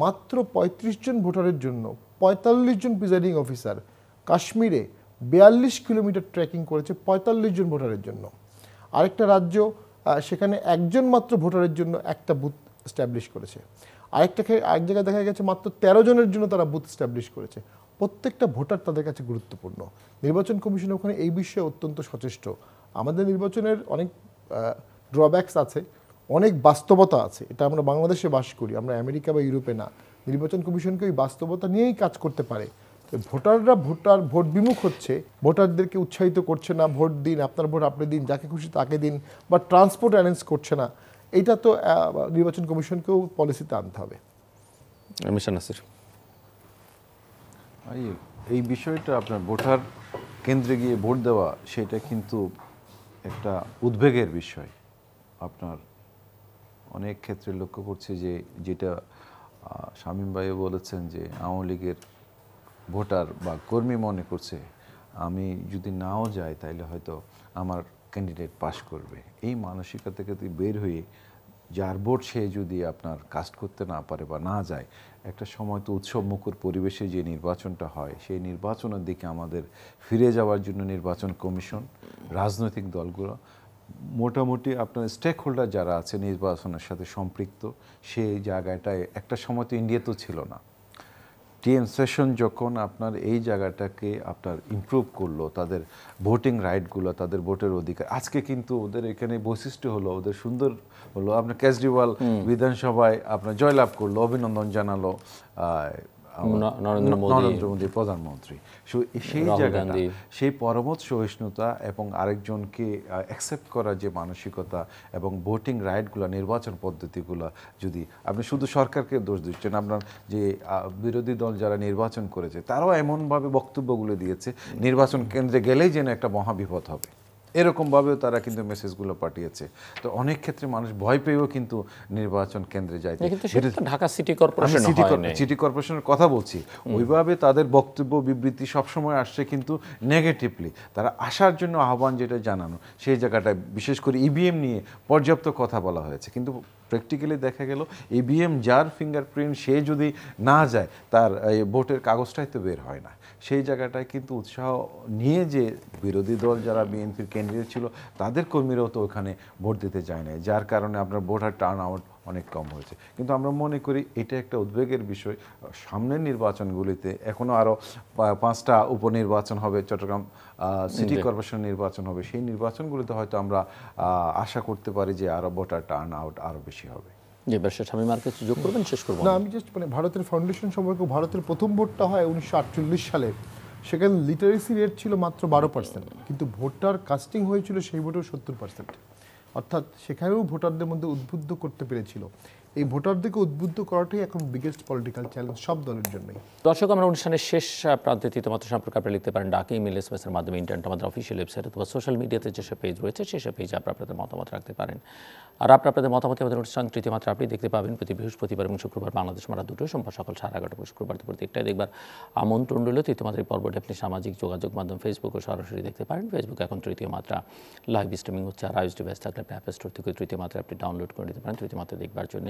মাত্র ৩৫ জন ভোটারের জন্য ৪৫ জন প্রিজাইডিং অফিসার কাশ্মীরে বিয়াল্লিশ কিলোমিটার ট্রেকিং করেছে পঁয়তাল্লিশ জন ভোটারের জন্য আরেকটা রাজ্য সেখানে একজন মাত্র ভোটারের জন্য একটা বুথ স্ট্যাবলিশ করেছে আরেকটা আরেক জায়গায় দেখা গেছে মাত্র তেরো জনের জন্য তারা বুথ স্ট্যাবলিশ করেছে প্রত্যেকটা ভোটার তাদের কাছে গুরুত্বপূর্ণ নির্বাচন কমিশন ওখানে এই বিষয়ে অত্যন্ত সচেষ্ট আমাদের নির্বাচনের অনেক ড্রব্যাকস আছে অনেক বাস্তবতা আছে এটা আমরা বাংলাদেশে বাস করি আমরা আমেরিকা বা ইউরোপে না নির্বাচন কমিশনকে ওই বাস্তবতা নিয়েই কাজ করতে পারে ভোটাররা ভোটার ভোট বিমুখ হচ্ছে ভোটারদেরকে উৎসাহিত করছে না ভোট দিন আপনার ভোট আপনি দিন যাকে খুশি তাকে দিন বা ট্রান্সপোর্ট অ্যারেঞ্জ করছে না এটা তো নির্বাচন কমিশনকেও পলিসিতে আনতে হবে এই বিষয়টা আপনার ভোটার কেন্দ্রে গিয়ে ভোট দেওয়া সেটা কিন্তু একটা উদ্বেগের বিষয় আপনার অনেক ক্ষেত্রে লক্ষ্য করছে যে যেটা শামীম ভাইও বলেছেন যে আওয়ামী লীগের ভোটার বা কর্মী মনে করছে আমি যদি নাও যাই তাহলে হয়তো আমার ক্যান্ডিডেট পাশ করবে এই মানসিকতা থেকে বের হয়ে যার ভোট সে যদি আপনার কাস্ট করতে না পারে বা না যায় একটা সময় তো উৎসব মুখর পরিবেশে যে নির্বাচনটা হয় সেই নির্বাচনের দিকে আমাদের ফিরে যাওয়ার জন্য নির্বাচন কমিশন রাজনৈতিক দলগুলো মোটামুটি আপনার স্টেক হোল্ডার যারা আছে নির্বাচনের সাথে সম্পৃক্ত সেই জায়গাটায় একটা সময় তো ইন্ডিয়া তো ছিল না টিএন সেশন যখন আপনার এই জায়গাটাকে আপনার ইম্প্রুভ করলো তাদের ভোটিং রাইটগুলো তাদের ভোটের অধিকার আজকে কিন্তু ওদের এখানে বৈশিষ্ট্য হলো ওদের সুন্দর হলো আপনার কেজরিওয়াল বিধানসভায় আপনার জয়লাভ করলো অভিনন্দন জানালো নরেন্দ্র মোদী প্রধানমন্ত্রী সেই জায়গাটা সেই পরমত সহিষ্ণুতা এবং আরেকজনকে অ্যাকসেপ্ট করার যে মানসিকতা এবং ভোটিং রাইটগুলো নির্বাচন পদ্ধতিগুলো যদি আপনি শুধু সরকারকে দোষ দিচ্ছেন আপনার যে বিরোধী দল যারা নির্বাচন করেছে তারাও এমনভাবে বক্তব্যগুলো দিয়েছে নির্বাচন কেন্দ্রে গেলেই যেন একটা মহাবিপদ হবে এরকমভাবেও তারা কিন্তু মেসেজগুলো পাঠিয়েছে তো অনেক ক্ষেত্রে মানুষ ভয় পেয়েও কিন্তু নির্বাচন কেন্দ্রে যায় ঢাকা সিটি কর্পোরেশন সিটি কর্পোরেশনের কথা বলছি ওইভাবে তাদের বক্তব্য বিবৃতি সবসময় আসছে কিন্তু নেগেটিভলি তারা আসার জন্য আহ্বান যেটা জানানো সেই জায়গাটায় বিশেষ করে ইভিএম e নিয়ে পর্যাপ্ত কথা বলা হয়েছে কিন্তু প্র্যাকটিক্যালি দেখা গেল ইভিএম যার ফিঙ্গারপ্রিন্ট সে যদি না যায় তার ভোটের কাগজটাই তো বের হয় না সেই জায়গাটায় কিন্তু উৎসাহ নিয়ে যে বিরোধী দল যারা বিএনপির ক্যান্ডিডেট ছিল তাদের কর্মীরাও তো ওখানে ভোট দিতে যায় না যার কারণে আপনার ভোটার টার্ন আউট অনেক কম হয়েছে কিন্তু আমরা মনে করি এটা একটা উদ্বেগের বিষয় সামনের নির্বাচনগুলিতে এখনও আরও পাঁচটা উপনির্বাচন হবে চট্টগ্রাম সিটি কর্পোরেশন নির্বাচন হবে সেই নির্বাচনগুলোতে হয়তো আমরা আশা করতে পারি যে আরও ভোটার টার্ন আউট আরও বেশি হবে যে ব্যবসা শেষ করবো না আমি জাস্ট মানে ভারতের ফাউন্ডেশন সম্পর্কে ভারতের প্রথম ভোটটা হয় উনিশশো সালে সেখানে লিটারেসি রেট ছিল মাত্র বারো পার্সেন্ট কিন্তু ভোটার কাস্টিং হয়েছিল সেই ভোটেও সত্তর পার্সেন্ট অর্থাৎ সেখানেও ভোটারদের মধ্যে উদ্বুদ্ধ করতে পেরেছিল এই ভোটারদেরকে উদ্বুদ্ধ করাটাই এখন বিগেস্ট পলিটিক্যাল চ্যালেঞ্জ সব দলের জন্যই দর্শক আমরা অনুষ্ঠানের শেষ প্রান্তে তোমাদের সম্পর্কে আপনি লিখতে পারেন ডাকে ইমেল এস এর মাধ্যমে ইন্টারনেট আমাদের অফিসিয়াল ওয়েবসাইট অথবা সোশ্যাল মিডিয়াতে যেসব পেজ রয়েছে সেসব পেজে আপনারা আপনাদের মতামত রাখতে পারেন আর আপনার আপনাদের মতামত আমাদের অনুষ্ঠান তৃতীয় মাত্রা আপনি দেখতে পাবেন প্রতি বৃহস্পতিবার এবং শুক্রবার বাংলাদেশ মারা দুটো সোমবার সকাল সাড়ে এগারোটা শুক্রবার দুপুর দেখটায় দেখবার আমন্ত্রণ রইল তৃতীয় মাত্রার পর্বটি আপনি সামাজিক যোগাযোগ মাধ্যম ফেসবুকে সরাসরি দেখতে পারেন ফেসবুক এখন তৃতীয় মাত্রা লাইভ স্ট্রিমিং হচ্ছে আর আইস ডিভাইস থাকলে অ্যাপ স্টোর থেকে তৃতীয় মাত্রা আপনি ডাউনলোড করে নিতে পারেন তৃতীয় মাত্রা দেখবার জন্য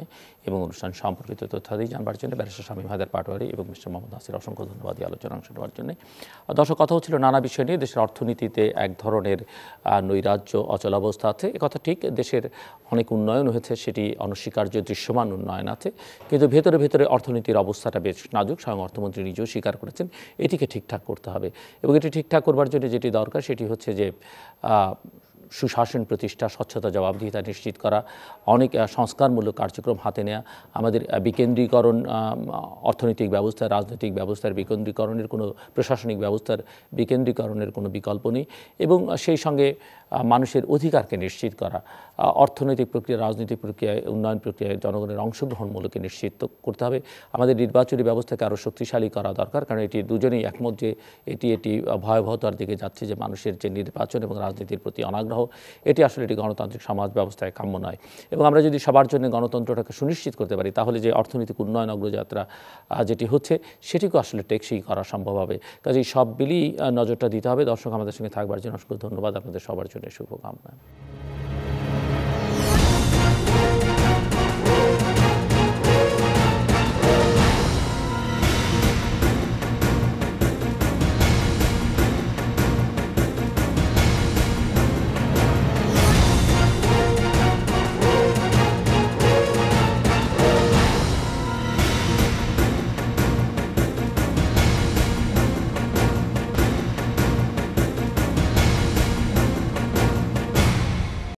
এবং অনুষ্ঠান সম্পর্কিত তথ্যাদি জানবার জন্য ব্যারিস্টার স্বামী হায়দার পাটোয়ারি এবং মিস্টার মোহাম্মদ নাসির অসংখ্য ধন্যবাদ আলোচনা অংশ নেওয়ার জন্য দর্শক কথা হচ্ছিল নানা বিষয় নিয়ে দেশের অর্থনীতিতে এক ধরনের নৈরাজ্য অচলাবস্থা আছে কথা ঠিক দেশের অনেক উন্নয়ন হয়েছে সেটি অনস্বীকার্য দৃশ্যমান উন্নয়ন আছে কিন্তু ভেতরে ভেতরে অর্থনীতির অবস্থাটা বেশ নাজুক স্বয়ং অর্থমন্ত্রী নিজেও স্বীকার করেছেন এটিকে ঠিকঠাক করতে হবে এবং এটি ঠিকঠাক করবার জন্য যেটি দরকার সেটি হচ্ছে যে সুশাসন প্রতিষ্ঠা স্বচ্ছতা জবাবদিহিতা নিশ্চিত করা অনেক সংস্কারমূলক কার্যক্রম হাতে নেওয়া আমাদের বিকেন্দ্রীকরণ অর্থনৈতিক ব্যবস্থা রাজনৈতিক ব্যবস্থার বিকেন্দ্রীকরণের কোনো প্রশাসনিক ব্যবস্থার বিকেন্দ্রীকরণের কোনো বিকল্প নেই এবং সেই সঙ্গে মানুষের অধিকারকে নিশ্চিত করা অর্থনৈতিক প্রক্রিয়া রাজনৈতিক প্রক্রিয়ায় উন্নয়ন প্রক্রিয়ায় জনগণের অংশগ্রহণমূলকে নিশ্চিত করতে হবে আমাদের নির্বাচনী ব্যবস্থাকে আরও শক্তিশালী করা দরকার কারণ এটি দুজনেই একমত যে এটি এটি ভয়াবহতার দিকে যাচ্ছে যে মানুষের যে নির্বাচন এবং রাজনীতির প্রতি অনাগ্রহ এটি আসলে একটি গণতান্ত্রিক সমাজ ব্যবস্থায় কাম্য নয় এবং আমরা যদি সবার জন্য গণতন্ত্রটাকে সুনিশ্চিত করতে পারি তাহলে যে অর্থনৈতিক উন্নয়ন অগ্রযাত্রা যেটি হচ্ছে সেটিকেও আসলে টেকসই করা সম্ভব হবে কাজেই সব বিলই নজরটা দিতে হবে দর্শক আমাদের সঙ্গে থাকবার জন্য অসংখ্য ধন্যবাদ আপনাদের সবার জন্য শুভকামনা